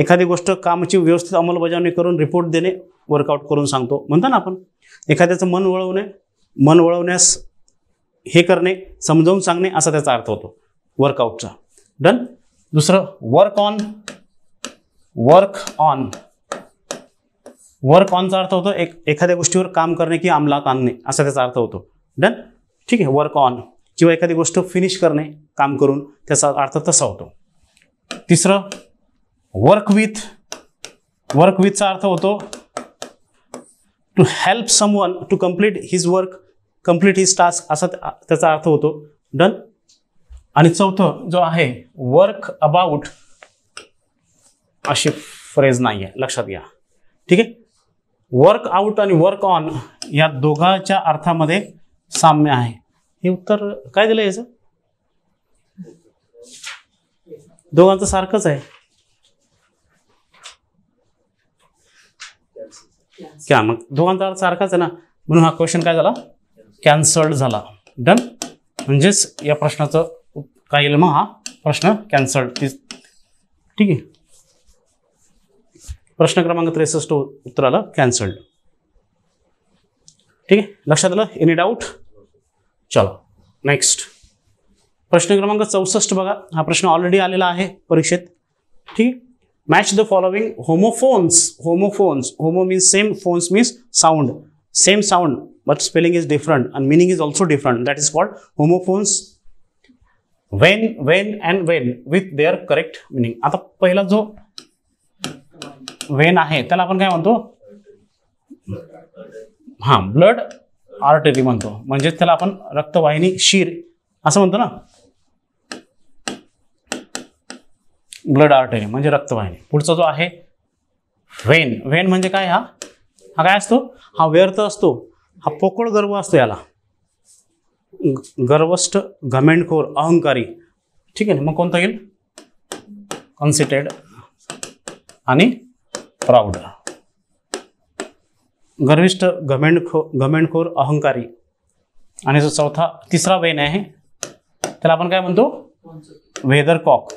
एखादी गोष्ट कामाची व्यवस्थित अंमलबजावणी करून रिपोर्ट देणे वर्कआउट करून सांगतो म्हणतो ना आपण एखाद्याचं मन वळवणे मन वळवण्यास हे करणे समजावून सांगणे असा त्याचा अर्थ होतो वर्कआउटचा डन दुसरं work on work on work ऑनचा अर्थ होतो एक एखाद्या गोष्टीवर काम करणे किंवा अंमलात आणणे असा त्याचा अर्थ होतो डन ठीक आहे वर्क ऑन किंवा एखादी गोष्ट फिनिश करणे काम करून त्याचा अर्थ तसा होतो तिसरं वर्क विथ वर्क विथचा अर्थ होतो to help someone to complete his work complete his task असा त्याचा अर्थ होतो डन आणि चौथं जो आहे वर्क अबाउट अशी फ्रेज नाही आहे लक्षात घ्या ठीक आहे वर्क आउट आणि वर्क ऑन या दोघांच्या अर्थामध्ये साम्य आहे हे उत्तर काय दिलं याचं दोघांचं सारखंच आहे क्या मग दोघांचा सारखाच आहे ना म्हणून हा क्वेश्चन काय झाला कॅन्सल्ड झाला डन म्हणजेच या प्रश्नाचं काय येईल मग हा प्रश्न कॅन्सल्ड ठीक आहे प्रश्न क्रमांक त्रेसष्ट उत्तर आलं कॅन्सल्ड ठीक आहे लक्षात आलं एनी डाऊट चला नेक्स्ट प्रश्न क्रमांक चौसष्ट बघा हा प्रश्न ऑलरेडी आलेला आहे परीक्षेत ठीक आहे match the following homophones. Homophones. Homo means same, phones means sound. Same sound, but spelling is different and meaning is also different. That is called homophones. When, when and when with their correct meaning. आता पहिला जो Wien आहे त्याला आपण काय म्हणतो हां blood artery म्हणतो म्हणजेच त्याला आपण रक्तवाहिनी शीर असं म्हणतो ना ब्लड आर्टरी म्हणजे रक्तवाहिनी पुढचा जो आहे व्हेन व्हेन म्हणजे काय हा हा काय असतो हा व्यर्थ असतो हा पोकळ गर्व असतो याला गर्वष्ट घमेंडखोर अहंकारी ठीक आहे ना मग कोणता येईल कन्सिटेड आणि प्राऊड गर्विष्ठ घमेंडखो घमेंडखोर अहंकारी आणि जो चौथा तिसरा वेन आहे त्याला आपण काय म्हणतो वेदर कॉक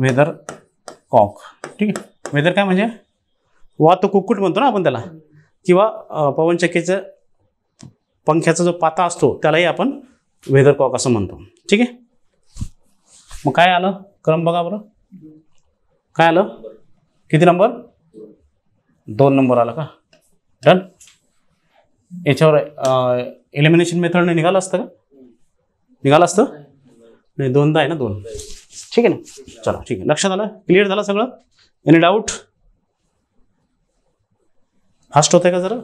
वेदर कॉक ठीक आहे वेदर काय म्हणजे वा तो कुक्कुट म्हणतो ना आपण त्याला किंवा पवनचक्कीचं पंख्याचा जो पाता असतो त्यालाही आपण वेदर कॉक असं म्हणतो ठीक आहे मग काय आलं क्रम बघा बरं काय आलं किती नंबर दोन नंबर आला का डन याच्यावर एलिमिनेशन मेथडने निघालं असतं का निघालं असतं नाही दोनदा आहे ना दोन ठीक आहे ना चला ठीक आहे लक्षात आलं क्लिअर झालं सगळं एनी डाऊट फास्ट होते का जरा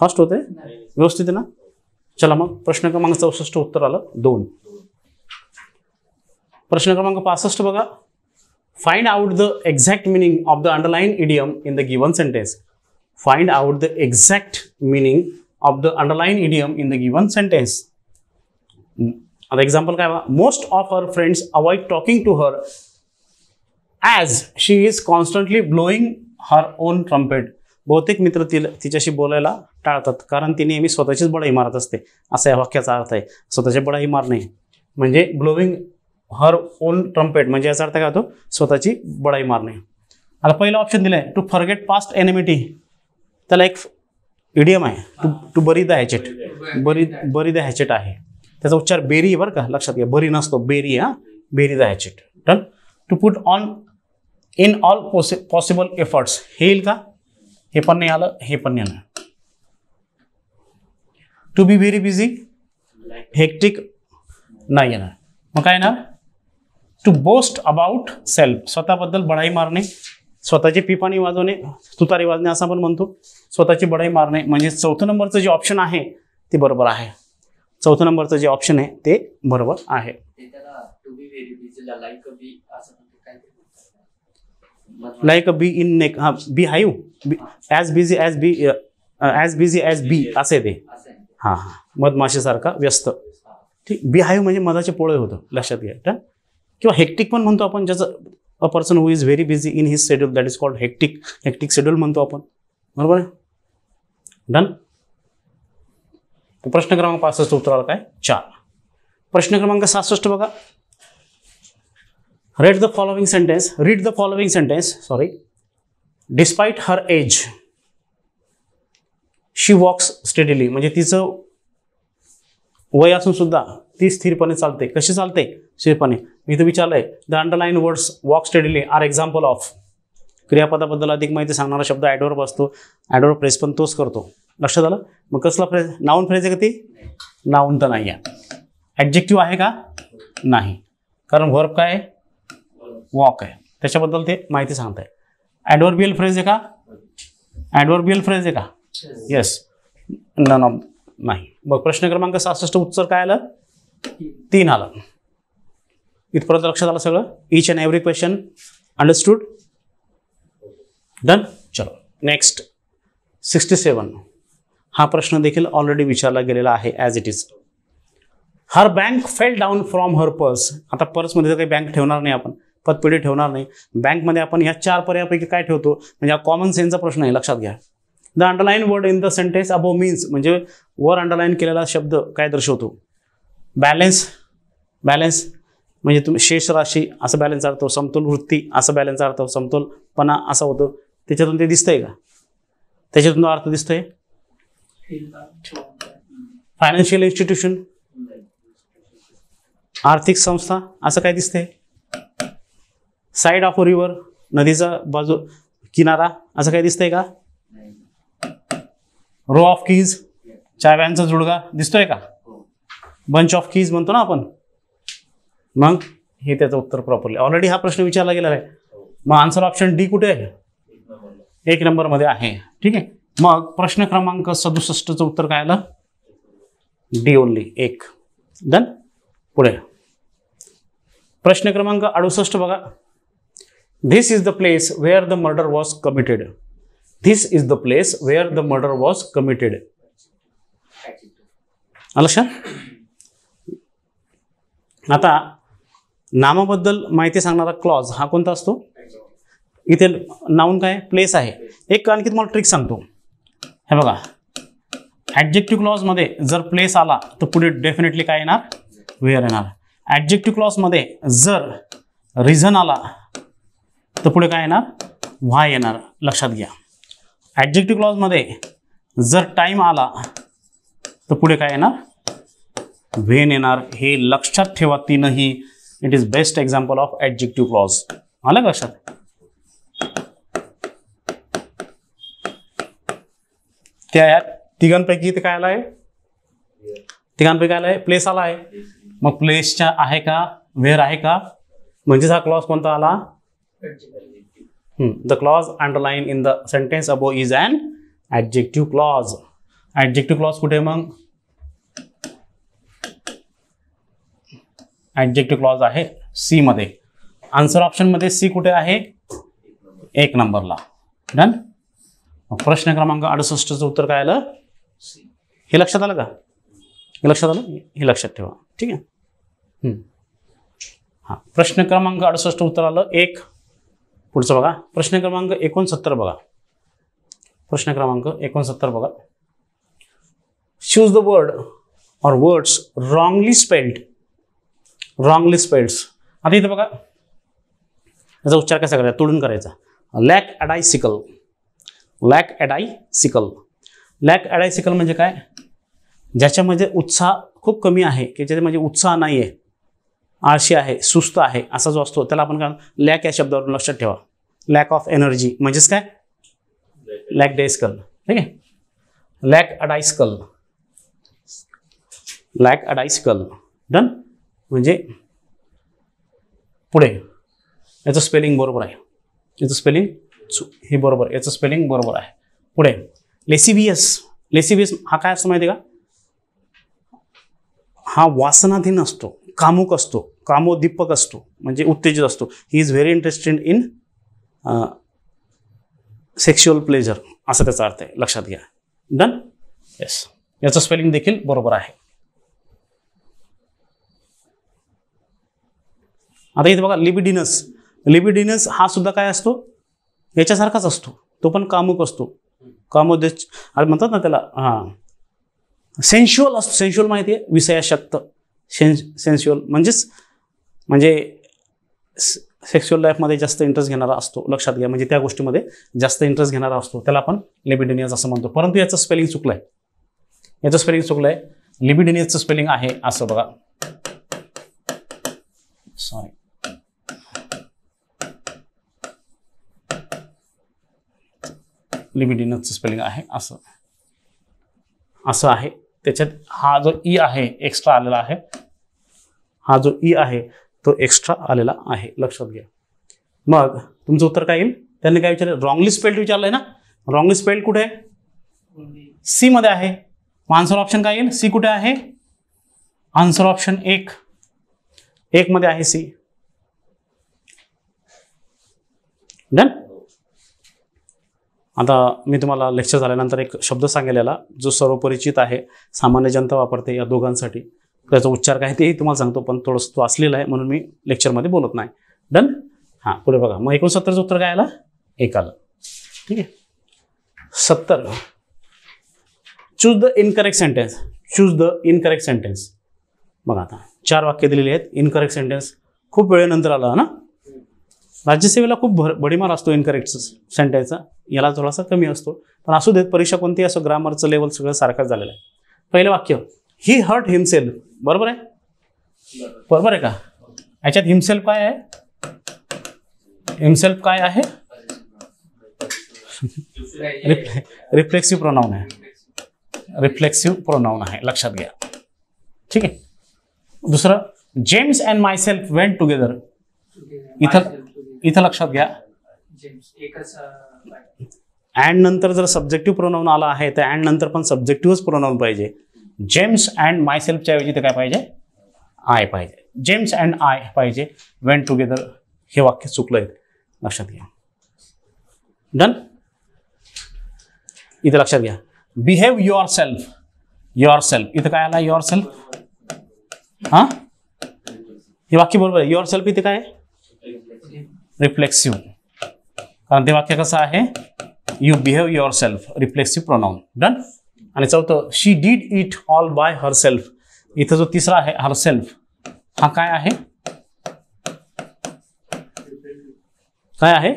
फास्ट होते व्यवस्थित आहे ना चला मग प्रश्न क्रमांक चौसष्ट उत्तर आलं दोन प्रश्न क्रमांक पासष्ट बघा find out the exact meaning of the underline idiom in the given sentence find out the exact meaning of the underline idiom in the given sentence आता एक्झाम्पल काय most of her friends avoid talking to her as she is constantly blowing her own trumpet बहुतेक मित्र तिला तिच्याशी बोलायला टाळतात कारण ती नेहमी स्वतःचीच बडाई मारत असते असा या वाक्याचा अर्थ आहे स्वतःची बडाई मारणे म्हणजे ब्लोईंग हर ओन ट्रम्पेट म्हणजे याचा अर्थ काय होतो स्वतःची बडाई मारणे आता पहिलं ऑप्शन दिलं आहे टू फॉरगेट पास्ट एनिमिटी त्याला एक इडियम आहे to to bury the hatchet bury bury the hatchet आहे त्याचा उच्चार बेरी बरं का लक्षात घ्या बरी नसतो बेरी हा बेरी आहे done to put on in all possible possible efforts हे येईल का हे पण नाही आलं हे पण नाही to be very busy hectic नाही येणार मग काय येणार टू बोस्ट अबाउट सेल्फ स्वतःबद्दल बढाई मारणे स्वतःची पिपाणी वाजवणे तुतारी वाजणे असं आपण म्हणतो स्वतःची बढाई मारणे म्हणजे चौथं नंबरचं जे ऑप्शन आहे ते बरोबर आहे चौथं नंबरचं जे ऑप्शन आहे ते बरोबर आहे लाईक बी इन नेक हा बी हायू be as busy as be as busy as bee असे ते हां हां मधमाशीसारखा व्यस्त ठीक बी हायू म्हणजे मधाचे पोळे होतं लक्षात घ्या किंवा हेक्टिक पण म्हणतो आपण ज्याचं a person who is very busy in his schedule that is called hectic hectic schedule म्हणतो आपण बरोबर आहे डन प्रश्न क्रमांक पासष्ट उत्तराला काय चार प्रश्न क्रमांक सहासष्ट बघा read the following sentence read the following sentence sorry despite her age she walks steadily म्हणजे तिचं वय असून सुद्धा ती स्थिरपणे चालते कशी चालते स्थिरपणे मी तर विचारलंय the underline words walk steadily are example of क्रियापदाबद्दल अधिक माहिती सांगणारा शब्द ॲडवर बसतो ॲडवर प्रेस पण तोच करतो लक्षात आलं मग कसला फ्रेज नाऊन फ्रेज आहे का ती नाऊन तर नाही आहे ॲडजेक्टिव्ह आहे का नाही कारण वर्क काय वॉक आहे त्याच्याबद्दल ते माहिती सांगत आहे एल फ्रेज आहे का एल फ्रेज आहे का येस नन ऑफ नाही मग प्रश्न क्रमांक सहासष्ट उत्तर काय आलं तीन आलं इथपर्यंत लक्षात आलं सगळं each and every question understood done चलो नेक्स्ट सिक्स्टी सेवन हा प्रश्न देखील ऑलरेडी विचारला गेलेला आहे as it is her bank fell down from her purse आता पर्समध्ये तर काही बँक ठेवणार नाही आपण पतपेढी ठेवणार नाही बँकमध्ये आपण ह्या चार पर्यापैकी काय ठेवतो म्हणजे हा कॉमन सेन्सचा प्रश्न आहे लक्षात घ्या the underline word in the sentence above means म्हणजे वर अंडरलाईन केलेला शब्द काय दर्शवतो बॅलेन्स बॅलेन्स म्हणजे तुम्ही शेष राशी असं बॅलन्स अर्थ समतोल वृत्ती असं बॅलन्स अर्थ समतोलपणा असा होतो त्याच्यातून ते दिसतंय का त्याच्यातून अर्थ दिसतोय फायनान्शियल इन्स्टिट्यूशन आर्थिक संस्था असं काय दिसतंय साईड ऑफ रिव्हर नदीचा बाजू किनारा असं काय दिसतंय का रो ऑफ कीज चाव्यांचा जुडगा दिसतोय का बंच ऑफ कीज म्हणतो ना आपण मग हे त्याचं उत्तर प्रॉपरली ऑलरेडी हा प्रश्न विचारला गेला आहे मग आन्सर ऑप्शन डी कुठे आहे एक नंबरमध्ये आहे ठीक आहे मग प्रश्न क्रमांक सदुसष्टचं उत्तर काय आलं डी ओन्ली एक डन पुढे प्रश्न क्रमांक अडुसष्ट बघा this is the place where the murder was committed this is the place where the murder was committed sir आता नामाबद्दल माहिती सांगणारा क्लॉज हा कोणता असतो इथे नाऊन काय प्लेस आहे एक आणखी तुम्हाला ट्रिक सांगतो हे बघा क्लॉज मध्ये जर प्लेस आला तर पुढे डेफिनेटली काय येणार वेअर येणार क्लॉज क्लॉजमध्ये जर रिझन आला तर पुढे काय येणार व्हाय येणार लक्षात घ्या क्लॉज क्लॉजमध्ये जर टाइम आला तर पुढे काय येणार वेन येणार हे लक्षात ठेवा तीनही it is best example of adjective clause आलं लक्षात त्या ह्या तिघांपैकी ते काय आला आहे तिघांपैकी आला आहे प्लेस आला आहे मग प्लेसच्या आहे का वेअर आहे का म्हणजेच हा क्लॉज कोणता आला the clause underline in the sentence above is an adjective clause adjective clause कुठे मग ॲडजेक्टिव्ह क्लॉज आहे सी मध्ये आन्सर मध्ये सी कुठे आहे एक नंबरला डन प्रश्न क्रमांक अडुसष्टचं उत्तर काय आलं हे लक्षात आलं का हे लक्षात आलं हे लक्षात ठेवा ठीक आहे हां प्रश्न क्रमांक अडुसष्ट उत्तर आलं एक पुढचं बघा प्रश्न क्रमांक एकोणसत्तर बघा प्रश्न क्रमांक एकोणसत्तर बघा choose the word or words wrongly spelled wrongly spelled आता इथं बघा याचा उच्चार कसा करायचा तोडून करायचा lackadaisical lackadaisical lackadaisical म्हणजे काय ज्याच्यामध्ये उत्साह खूप कमी आहे की ज्याच्यात म्हणजे उत्साह नाही आहे आळशी आहे सुस्त आहे असा जो असतो त्याला आपण काय लॅक या शब्दावरून लक्षात ठेवा लॅक ऑफ एनर्जी म्हणजेच काय लॅक डायस्कल ठीक आहे lackadaisical lackadaisical done म्हणजे पुढे याचं स्पेलिंग बरोबर आहे याचं स्पेलिंग हे बरोबर याचं स्पेलिंग बरोबर आहे पुढे लेसिबियस लेसिबियस हा काय असतो माहिती का हा वासनाधीन असतो कामुक असतो कामोदीपक असतो म्हणजे उत्तेजित असतो he is very interested in sexual pleasure असा त्याचा अर्थ आहे लक्षात घ्या डन येस याचं स्पेलिंग देखील बरोबर आहे आता इथे बघा लिबिडिनस लिबिडिनस हा सुद्धा काय असतो याच्यासारखाच असतो तो पण कामुक असतो कामोदेश म्हणतात ना त्याला हां सेन्शुअल असतो सेन्शुअल माहिती आहे विषयाशक्त सेन सेन्शुअल म्हणजेच म्हणजे सेक्शुअल लाईफमध्ये जास्त इंटरेस्ट घेणारा असतो लक्षात घ्या म्हणजे त्या गोष्टीमध्ये जास्त इंटरेस्ट घेणारा असतो त्याला आपण लिबिडेनियस असं म्हणतो परंतु याचं स्पेलिंग चुकलं आहे याचं स्पेलिंग चुकलं आहे लिबिडेनियसचं स्पेलिंग आहे असं बघा सॉरी लिमिटिनचं स्पेलिंग आहे असं असं आहे त्याच्यात हा जो ई e आहे एक्स्ट्रा आलेला आहे हा जो ई e आहे तो एक्स्ट्रा आलेला आहे लक्षात घ्या मग तुमचं उत्तर काय येईल त्यांनी काय विचारलं रॉंगली स्पेल्ड विचारलंय ना रॉंगली स्पेल्ड कुठे आहे मध्ये आहे आन्सर ऑप्शन काय येईल सी कुठे आहे आन्सर ऑप्शन एक एक मध्ये आहे सी डन आता मी तुम्हाला लेक्चर झाल्यानंतर एक शब्द सांगितलेला जो सर्वपरिचित आहे सामान्य जनता वापरते या दोघांसाठी त्याचा उच्चार काय तेही तुम्हाला सांगतो पण थोडंसं तो असलेला आहे म्हणून मी लेक्चरमध्ये बोलत नाही डन हां पुढे बघा मग एकोणसत्तरचं उत्तर काय आलं एक आलं ठीक आहे सत्तर choose the incorrect sentence choose the incorrect sentence बघा आता चार वाक्य दिलेली आहेत इनकरेक्ट सेंटेन्स खूप वेळेनंतर आलं ना राज्यसेवेला खूप भर बडीमार असतो इनकरेक्ट सेंटेन्सचा याला थोडासा कमी असतो पण असू देत परीक्षा कोणती असो ग्रामरचं लेवल सगळं सारखं झालेलं आहे पहिलं वाक्य ही हर्ट हिमसेल बरोबर आहे बरोबर आहे का याच्यात हिमसेल्फ काय आहे हिमसेल्फ काय आहे रिफ्ले रिफ्लेक्सिव्ह प्रोनाऊन आहे रिफ्लेक्सिव्ह प्रोनाऊन आहे लक्षात घ्या ठीक आहे दुसरं James and myself went together इथं इथं लक्षात घ्या अँड नंतर जर सब्जेक्टिव्ह प्रोनाऊन आला आहे तर अँड नंतर पण सब्जेक्टिव्हच प्रोनाऊन पाहिजे जेम्स अँड सेल्फच्या ऐवजी ते काय पाहिजे आय पाहिजे जेम्स अँड आय पाहिजे वेन टुगेदर हे वाक्य चुकलं आहे लक्षात घ्या डन इथं लक्षात घ्या behave yourself yourself इथं काय आला युअर सेल्फ हा हे वाक्य बरोबर आहे युअर सेल्फ इथे काय आहे रिफ्लेक्सिव कारण ते वाक्य कसं आहे you behave yourself reflexive pronoun done आणि चौथं she did it all by herself इथं जो तिसरा आहे हर सेल्फ हा काय आहे काय आहे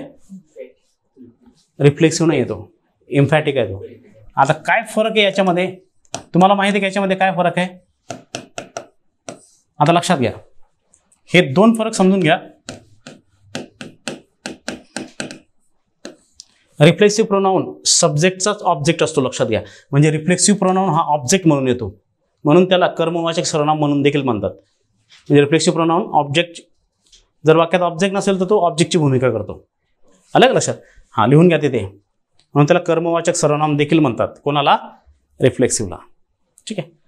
रिफ्लेक्सिव्ह नाही येतो इम्फॅटिक आहे तो आता काय फरक आहे याच्यामध्ये तुम्हाला माहिती आहे याच्यामध्ये काय फरक आहे आता लक्षात घ्या हे दोन फरक समजून घ्या रिफ्लेक्सिव्ह प्रोनाऊन सब्जेक्टचाच ऑब्जेक्ट असतो लक्षात घ्या म्हणजे रिफ्लेक्सिव्ह प्रोनाऊन हा ऑब्जेक्ट म्हणून येतो म्हणून त्याला कर्मवाचक सर्वनाम म्हणून देखील म्हणतात म्हणजे रिफ्लेक्सिव्ह प्रोनाऊन ऑब्जेक्ट जर वाक्यात ऑब्जेक्ट नसेल तर तो ऑब्जेक्टची भूमिका करतो का लक्षात हां लिहून घ्या तिथे म्हणून त्याला कर्मवाचक सर्वनाम देखील म्हणतात कोणाला रिफ्लेक्सिव्हला ठीक आहे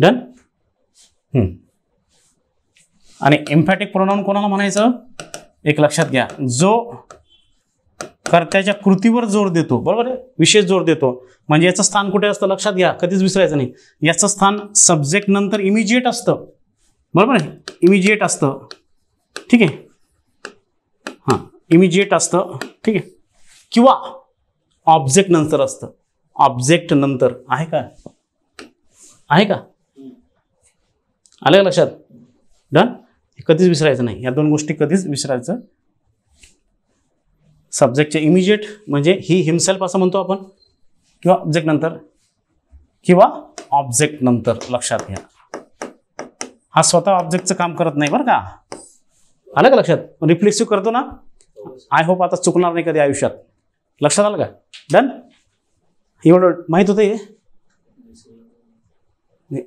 डन आणि एम्फॅटिक प्रोनाऊन कोणाला म्हणायचं एक लक्षात घ्या जो कर्त्याच्या कृतीवर जोर देतो बरोबर आहे विशेष जोर देतो म्हणजे याचं स्थान कुठे असतं लक्षात घ्या कधीच विसरायचं नाही याचं स्थान सब्जेक्ट नंतर इमिजिएट असतं बरोबर आहे इमिजिएट असतं ठीक आहे हां इमिजिएट असतं ठीक आहे किंवा ऑब्जेक्ट नंतर असतं ऑब्जेक्ट नंतर आहे का आहे का आलं लक्षात डन कधीच विसरायचं नाही या दोन गोष्टी कधीच विसरायचं सब्जेक्टचे इमिजिएट म्हणजे ही हिमसेल्फ असं म्हणतो आपण किंवा ऑब्जेक्ट नंतर किंवा ऑब्जेक्ट नंतर लक्षात घ्या हा स्वतः ऑब्जेक्टचं काम करत नाही बरं का आलं का लक्षात रिफ्लेक्सिव्ह करतो ना आय होप आता चुकणार नाही कधी आयुष्यात लक्षात आलं का डन एवढं माहीत होतं हे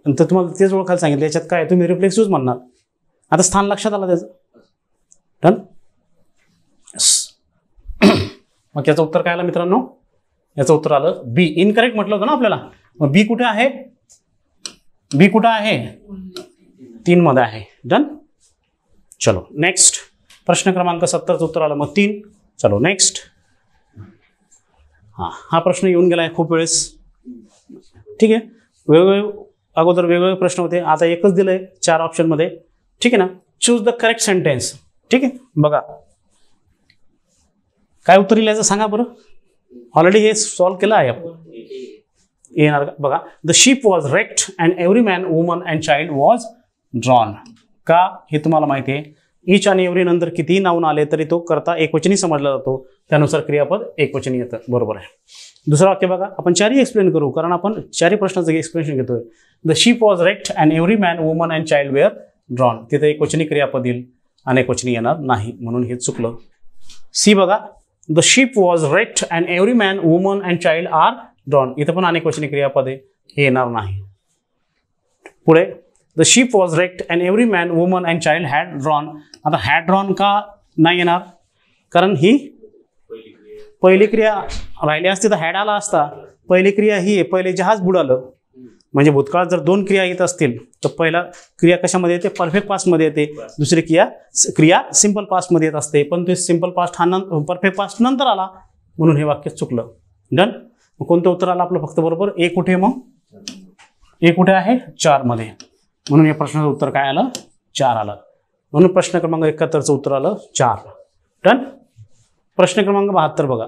नंतर तुम्हाला तेच ओळखायला सांगितलं याच्यात काय तुम्ही रिफ्लेक्सिव्ह म्हणणार आता स्थान लक्षात आलं त्याचं डन मग याचं उत्तर काय आलं मित्रांनो याचं उत्तर आलं बी इनकरेक्ट म्हटलं होतं ना आपल्याला मग बी कुठे आहे बी कुठं आहे तीन मध्ये आहे डन चलो नेक्स्ट प्रश्न क्रमांक सत्तरचं उत्तर आलं मग तीन चलो नेक्स्ट हा हा प्रश्न येऊन गेला आहे खूप वेळेस ठीक आहे वेगवेगळे अगोदर वेगवेगळे प्रश्न होते आता एकच दिलं आहे चार ऑप्शनमध्ये ठीक आहे ना चूज द करेक्ट सेंटेन्स ठीक आहे बघा काय उत्तर लिहायचं सांगा बरं ऑलरेडी हे सॉल्व्ह केलं आहे आपण येणार का बघा the ship was wrecked and every man woman and child was drowned का हे तुम्हाला माहिती आहे इच आणि एव्हरी नंतर कितीही नावून आले तरी तो करता एकवचनी समजला जातो त्यानुसार क्रियापद एकवचनी येतं बरोबर आहे दुसरं वाक्य बघा आपण चारही एक्सप्लेन करू कारण आपण चारही प्रश्नाचं एक्सप्लेनेशन घेतोय the ship was wrecked and every man woman and child were drowned तिथे एक वचनी क्रियापद येईल अनेक वचनी येणार नाही म्हणून हे चुकलं सी बघा the ship was wrecked and every man woman and child are drowned इथं पण अनेक वचनी क्रियापदे हे येणार नाही पुढे the ship was wrecked and every man woman and child had drowned आता हॅड ड्रॉन का नाही येणार कारण ही पहिली क्रिया राहिली असती तर हॅड आला असता पहिली क्रिया ही आहे पहिले जहाज बुडालं म्हणजे भूतकाळात जर दोन क्रिया येत असतील तर पहिला क्रिया कशामध्ये येते परफेक्ट पास्टमध्ये येते दुसरी क्रिया क्रिया सिम्पल पास्टमध्ये येत असते पण ते सिम्पल पास्ट हा परफेक्ट पास्ट नंतर आला म्हणून हे वाक्य चुकलं डन मग कोणतं उत्तर आलं आपलं फक्त बरोबर ए कुठे मग ए कुठे आहे चारमध्ये म्हणून या प्रश्नाचं उत्तर काय आलं चार आलं म्हणून प्रश्न क्रमांक एकाहत्तरचं उत्तर आलं चार डन प्रश्न क्रमांक बहात्तर बघा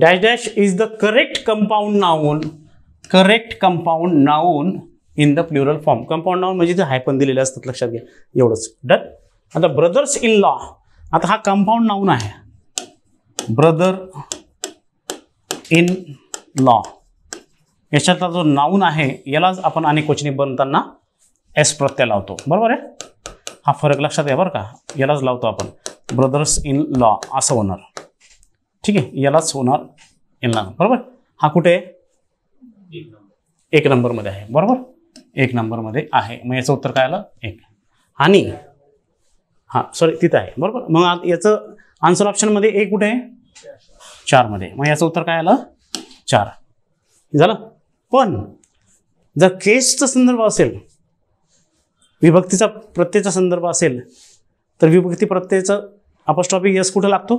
dash dash is the correct compound noun correct compound noun in the plural form compound noun म्हणजे ते हायपन दिलेले असतात लक्षात घ्या एवढंच डन आता ब्रदर्स इन लॉ आता हा कंपाऊंड नाऊन आहे ब्रदर इन लॉ याच्यातला जो नाऊन आहे यालाच आपण अनेक क्वचनी बनताना एस प्रत्यय लावतो बरोबर आहे हा फरक लक्षात आहे बरं का यालाच लावतो आपण ब्रदर्स इन लॉ असं होणार ठीक आहे याला सोनार एन बरोबर हा कुठे आहे एक नंबरमध्ये आहे बरोबर एक नंबरमध्ये आहे मग याचं उत्तर काय आलं एक आणि हा सॉरी तिथं आहे बरोबर मग याचं आन्सर ऑप्शनमध्ये एक कुठे आहे चारमध्ये मग याचं उत्तर काय आलं चार झालं पण जर केसचा संदर्भ असेल विभक्तीचा प्रत्ययचा संदर्भ असेल तर विभक्ती प्रत्ययचा अपस्टॉपिक यस कुठं लागतो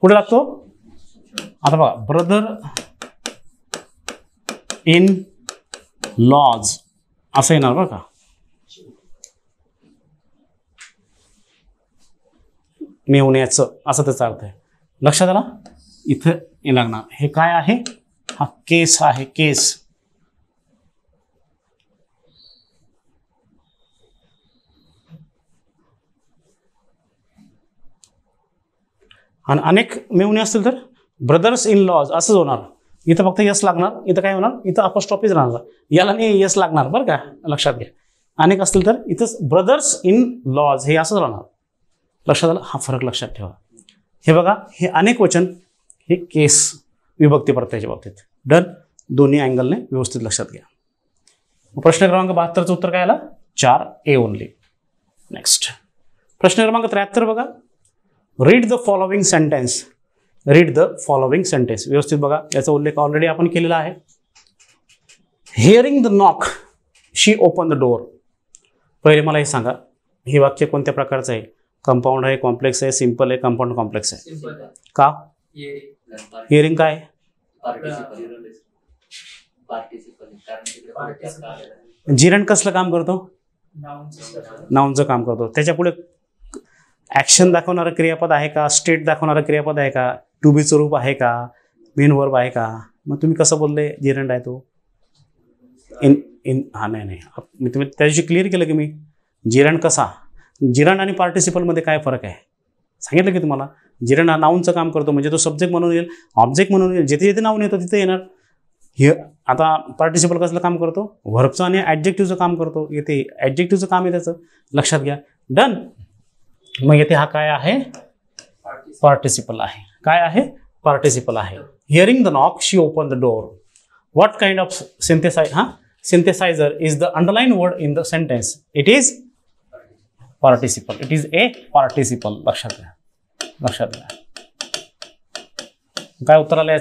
कुठे लागतो आता बघा ब्रदर इन लॉज असं येणार बघा नेवण्याचं असं त्याचा अर्थ आहे लक्षात आला इथं लागणार हे काय आहे हा केस आहे केस आणि अनेक मेवणे असतील तर ब्रदर्स इन लॉज असंच होणार इथं फक्त यस लागणार इथं काय होणार इथं आपण राहणार याला नाही यस लागणार बरं का लक्षात घ्या अनेक असतील तर इथं ब्रदर्स इन लॉज हे असंच राहणार लक्षात आलं हा फरक लक्षात ठेवा हे बघा हे अनेक वचन हे केस विभक्ती प्रत्ययाच्या बाबतीत डन दोन्ही अँगलने व्यवस्थित लक्षात घ्या प्रश्न क्रमांक बहात्तरचं उत्तर काय आलं चार ए ओनली नेक्स्ट प्रश्न क्रमांक त्र्याहत्तर बघा read the following sentence read the following sentence व्यवस्थित बघा याचा उल्लेख ऑलरेडी आपण केलेला आहे hearing the knock she open the door पहिले मला हे सांगा हे वाक्य कोणत्या प्रकारचं आहे कंपाऊंड आहे कॉम्प्लेक्स आहे सिंपल आहे कंपाऊंड कॉम्प्लेक्स आहे का हिअरिंग काय जिरण कसलं काम करतो नाऊनचं काम करतो त्याच्या पुढे ॲक्शन दाखवणारं क्रियापद आहे का स्टेट दाखवणारं क्रियापद आहे का टू बीचं रूप आहे का मेन वर्ब आहे का मग तुम्ही कसं बोलले जिरंड आहे तो इन इन हा नाही नाही मी तुम्ही त्या दिवशी क्लिअर केलं की मी जिरण कसा जिरण आणि पार्टिसिपलमध्ये काय फरक आहे सांगितलं की तुम्हाला जिरण हा नाऊनचं काम करतो म्हणजे तो सब्जेक्ट म्हणून येईल ऑब्जेक्ट म्हणून येईल जिथे जिथे नाऊन येतं तिथे येणार हे आता पार्टिसिपल कसलं काम करतो व्हर्बचं आणि ॲडजेक्टिव्हचं काम करतो येते ॲडजेक्टिव्हचं काम आहे त्याचं लक्षात घ्या डन मग येथे हा काय आहे पार्टिसिपल आहे काय आहे पार्टिसिपल आहे hearing the knock she open the door kind of synthesizer हा synthesizer is the underline word in the sentence it is participle it is a participle लक्षात घ्या लक्षात घ्या काय उत्तर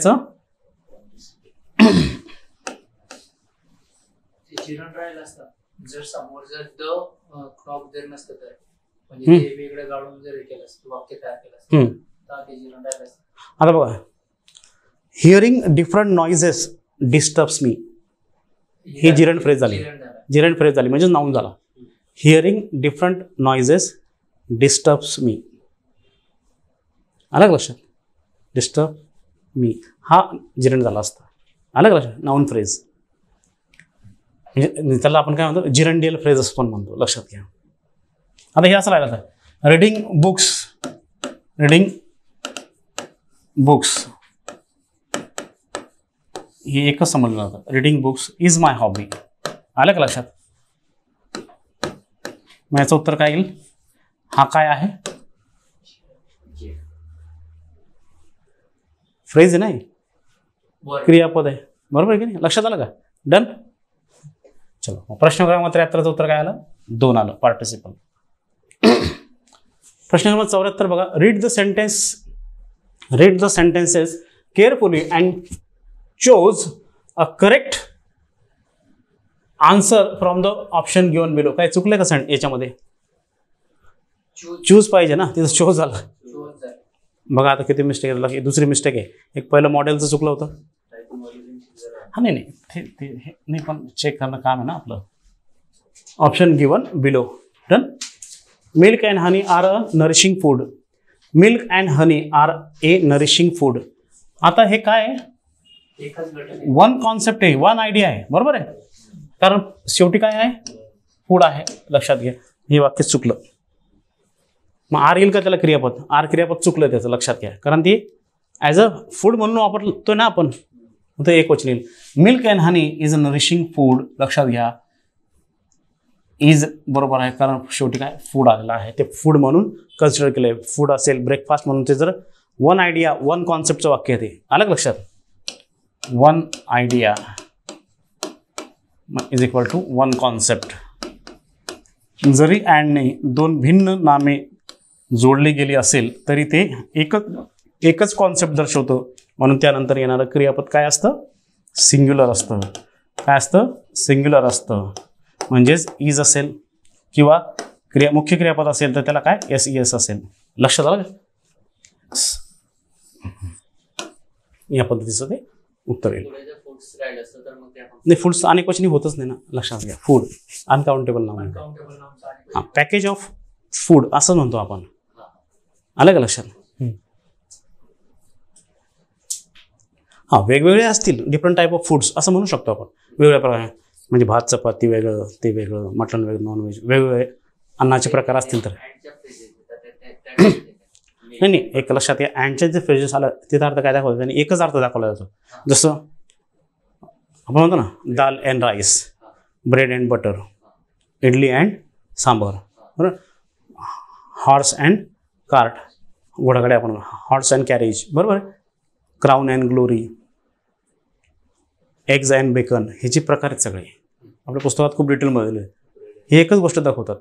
जर जर समोर द तर म्हणजे आता बघा hearing different noises disturbs me ही जिरण फ्रेज झाली. जिरण फ्रेज झाली म्हणजे नाऊन झाला hearing different noises disturbs me आलं का लक्षात डिस्टर्ब मी हा जिरण झाला असता आलं का नाऊन फ्रेज म्हणजे त्याला आपण काय म्हणतो जिरंडियल फ्रेज असं पण म्हणतो लक्षात घ्या आता हे असं राहिलं तर रीडिंग बुक्स रीडिंग बुक्स हे एकच समजलं जातं reading books is my hobby आलं का लक्षात याचं उत्तर काय येईल हा काय आहे फ्रेज नाही क्रियापद आहे बरोबर आहे की नाही लक्षात आलं का डन चलो प्रश्न क्रमांक त्र्याहत्तरचं उत्तर काय आलं दोन आलं पार्टिसिपल प्रश्न क्रमांक चौऱ्याहत्तर बघा read the sentence read the sentences carefully and choose a correct answer from the option given below काय चुकलं का सेंट याच्यामध्ये चूज पाहिजे ना तिथं शो झालं बघा आता किती मिस्टेक आहे की दुसरी मिस्टेक आहे एक पहिलं मॉडेलचं चुकलं होतं हा नाही नाही ते नाही पण चेक करणं काम आहे ना आपलं option given below done milk and honey are a nourishing food milk and honey are a nourishing food आता हे काय वन कॉन्सेप्ट आहे वन आयडिया आहे बरोबर आहे कारण शेवटी काय आहे फूड आहे लक्षात घ्या हे वाक्य चुकलं मग आर येईल का त्याला क्रियापद आर क्रियापद चुकलं त्याचं लक्षात घ्या कारण ती ॲज अ फूड म्हणून वापरतो ना आपण तो एक वचन येईल milk and honey is a nourishing food लक्षात घ्या इज बरोबर आहे कारण शेवटी काय फूड आलेलं आहे ते फूड म्हणून कन्सिडर केलं आहे फूड असेल ब्रेकफास्ट म्हणून ते जर वन आयडिया वन कॉन्सेप्टचं वाक्य आहे ते आलं लक्षात one idea is equal to one concept जरी अँडने दोन भिन्न नामे जोडली गेली असेल तरी ते एकच एकच कॉन्सेप्ट दर्शवतं म्हणून त्यानंतर येणारं क्रियापद काय असतं सिंग्युलर असतं काय असतं सिंग्युलर असतं म्हणजेच इज असेल किंवा क्रिया मुख्य क्रियापद असेल तर त्याला काय एस ई एस असेल लक्षात आलं का या पद्धतीचं ते उत्तर येईल नाही फूड्स अनेक क्वेश्चन होतच नाही ना लक्षात घ्या फूड अनकाउंटेबल नाव हां पॅकेज ऑफ फूड असं म्हणतो आपण आलं का लक्षात हां वेगवेगळे असतील डिफरंट टाईप ऑफ फूड्स असं म्हणू शकतो आपण वेगवेगळ्या प्रकारे म्हणजे भात चपाती वेगळं ते वेगळं मटण वेगळं व्हेज वेगवेगळे अन्नाचे प्रकार असतील तर नाही नाही एक लक्षात या अँडचे जे फ्रेजेस आलं तिथं अर्थ काय दाखवला आणि एकच अर्थ दाखवला जातो जसं आपण म्हणतो ना dal and rice bread and butter idli and sambar बरोबर हॉर्स अँड कार्ट घोडाकडे आपण हॉर्स अँड कॅरेज बरोबर crown and glory eggs and bacon ह्याचे प्रकार आहेत सगळे आपल्या पुस्तकात खूप डिटेलमध्ये हे एकच गोष्ट दाखवतात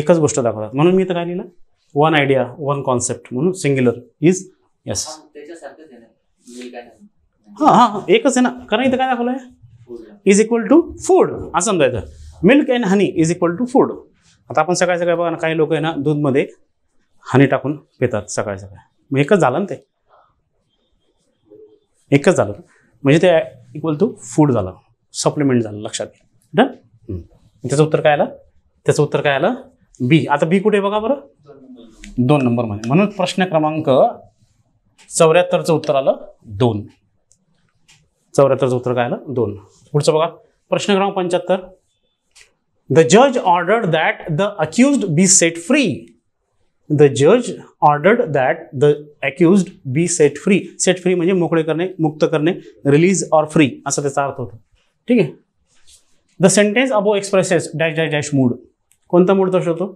एकच गोष्ट दाखवतात म्हणून मी तर काय लिहिलं वन आयडिया वन कॉन्सेप्ट म्हणून सिंग्युलर इज येस हां हां एकच आहे ना कारण इथं काय दाखवलं आहे इज इक्वल टू फूड असं समजायचं milk and honey is equal to food आता आपण सकाळी सकाळी बघा ना काही लोक आहे ना दूधमध्ये हनी टाकून पितात सकाळी सकाळी मग एकच झालं ना ते एकच झालं म्हणजे ते इक्वल टू फूड झालं सप्लिमेंट झालं लक्षात घ्या डन त्याचं उत्तर काय आलं त्याचं उत्तर काय आलं बी आता बी कुठे बघा बरं दोन नंबरमध्ये म्हणून प्रश्न क्रमांक चौऱ्याहत्तरचं उत्तर आलं दोन चौऱ्याहत्तरचं उत्तर काय आलं दोन पुढचं बघा प्रश्न क्रमांक पंच्याहत्तर द जज order that the accused B set free the जज ordered that the accused B set free set free म्हणजे मोकळे करणे मुक्त करणे रिलीज ऑर फ्री असा त्याचा अर्थ होतो ठीक आहे the sentence above expresses dash dash dash mood कोणता मूड दर्शवतो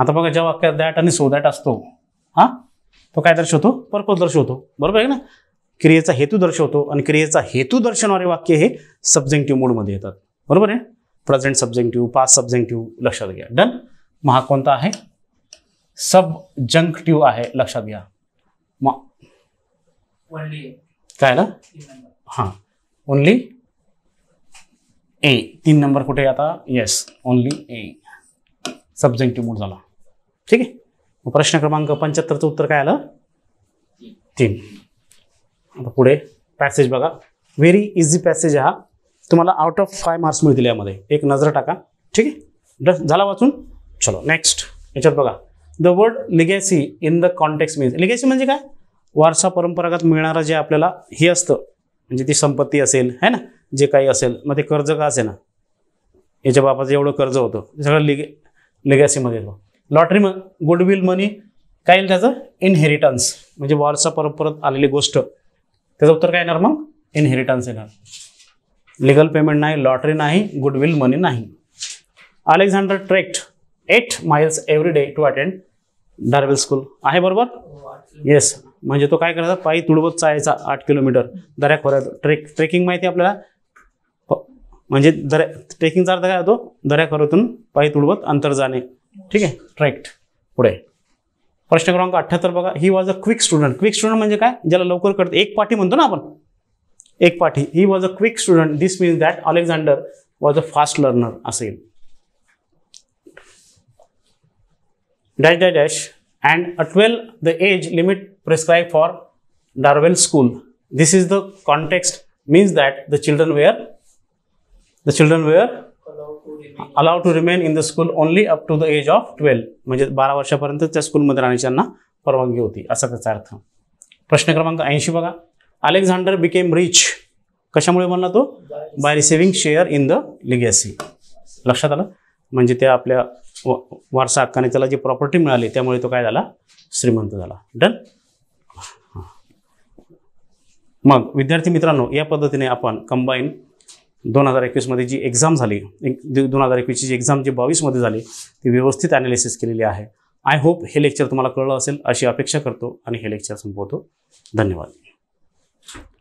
आता बघा ज्या वाक्यात दॅट आणि सो दॅट असतो हां तो काय दर्शवतो पर्पज दर्शवतो बरोबर आहे ना क्रियेचा हेतू दर्शवतो आणि क्रियेचा हेतू दर्शवणारे वाक्य हे सब्जेक्टिव्ह मूडमध्ये येतात बरोबर आहे प्रेझेंट सब्जेक्टिव्ह पास सब्जेक्टिव्ह लक्षात घ्या डन मग हा कोणता आहे सबजंक्टिव्ह आहे लक्षात घ्या मग काय ना हां ओन्ली ए तीन नंबर कुठे आता yes only a subjective mood झाला ठीक आहे प्रश्न क्रमांक पंच्याहत्तरचं उत्तर काय आलं तीन आता पुढे पॅसेज बघा व्हेरी इझी पॅसेज हा तुम्हाला आउट ऑफ फाय मार्क्स मिळतील यामध्ये एक नजर टाका ठीक आहे डस झाला वाचून चलो नेक्स्ट याच्यात बघा the word legacy in the context means legacy म्हणजे काय वारसा परंपरागत मिळणारं जे आपल्याला हे असतं म्हणजे ती संपत्ती असेल है ना जे काही असेल मग ते कर्ज का असे ना याच्या बापाचं एवढं कर्ज होतं सगळं लिग लिगॅसीमध्ये येतो लॉटरी म गुडविल मनी काय येईल त्याचं इनहेरिटन्स म्हणजे वॉरचा परत परत आलेली गोष्ट त्याचं उत्तर काय येणार मग इनहेरिटन्स येणार लिगल पेमेंट नाही लॉटरी नाही गुडविल मनी नाही Alexander trekked eight miles every day to attend Darwell school आहे बरोबर येस म्हणजे तो काय करायचा पायी तुडवत चायचा आठ किलोमीटर दऱ्या खोऱ्यात ट्रेक ट्रेकिंग माहिती आपल्याला म्हणजे दऱ्या ट्रेकिंगचा अर्थ काय होतो दऱ्या पायी तुडवत अंतर जाणे ठीक आहे ट्रेक्ट पुढे प्रश्न क्रमांक अठ्ठ्याहत्तर बघा he was a quick student quick student म्हणजे काय ज्याला लवकर कळतं एक पाठी म्हणतो ना आपण एक पाठी he was a quick student this means that Alexander was a fast learner असेल dash dash dash and a twelve the age limit prescribe for Darwell school this is the context means that the children were the children were allowed to remain in the school only up to the age of twelve म्हणजे बारा वर्षापर्यंत त्या स्कूलमध्ये राहण्याची त्यांना परवानगी होती असा त्याचा अर्थ प्रश्न क्रमांक ऐंशी बघा अलेक्झांडर बिकेम रिच कशामुळे बनला तो by receiving share in the legacy लक्षात आलं म्हणजे त्या आपल्या वारसा हक्काने त्याला जी प्रॉपर्टी मिळाली त्यामुळे तो काय झाला श्रीमंत झाला डन मग विद्यार्थी मित्रांनो या पद्धतीने आपण कंबाईन दोन हजार एकवीसमध्ये जी एक्झाम झाली एक दोन हजार एकवीसची जी एक्झाम जी बावीसमध्ये झाली ती व्यवस्थित ॲनालिसिस केलेली आहे आय होप हे लेक्चर तुम्हाला कळलं असेल अशी अपेक्षा करतो आणि हे लेक्चर संपवतो धन्यवाद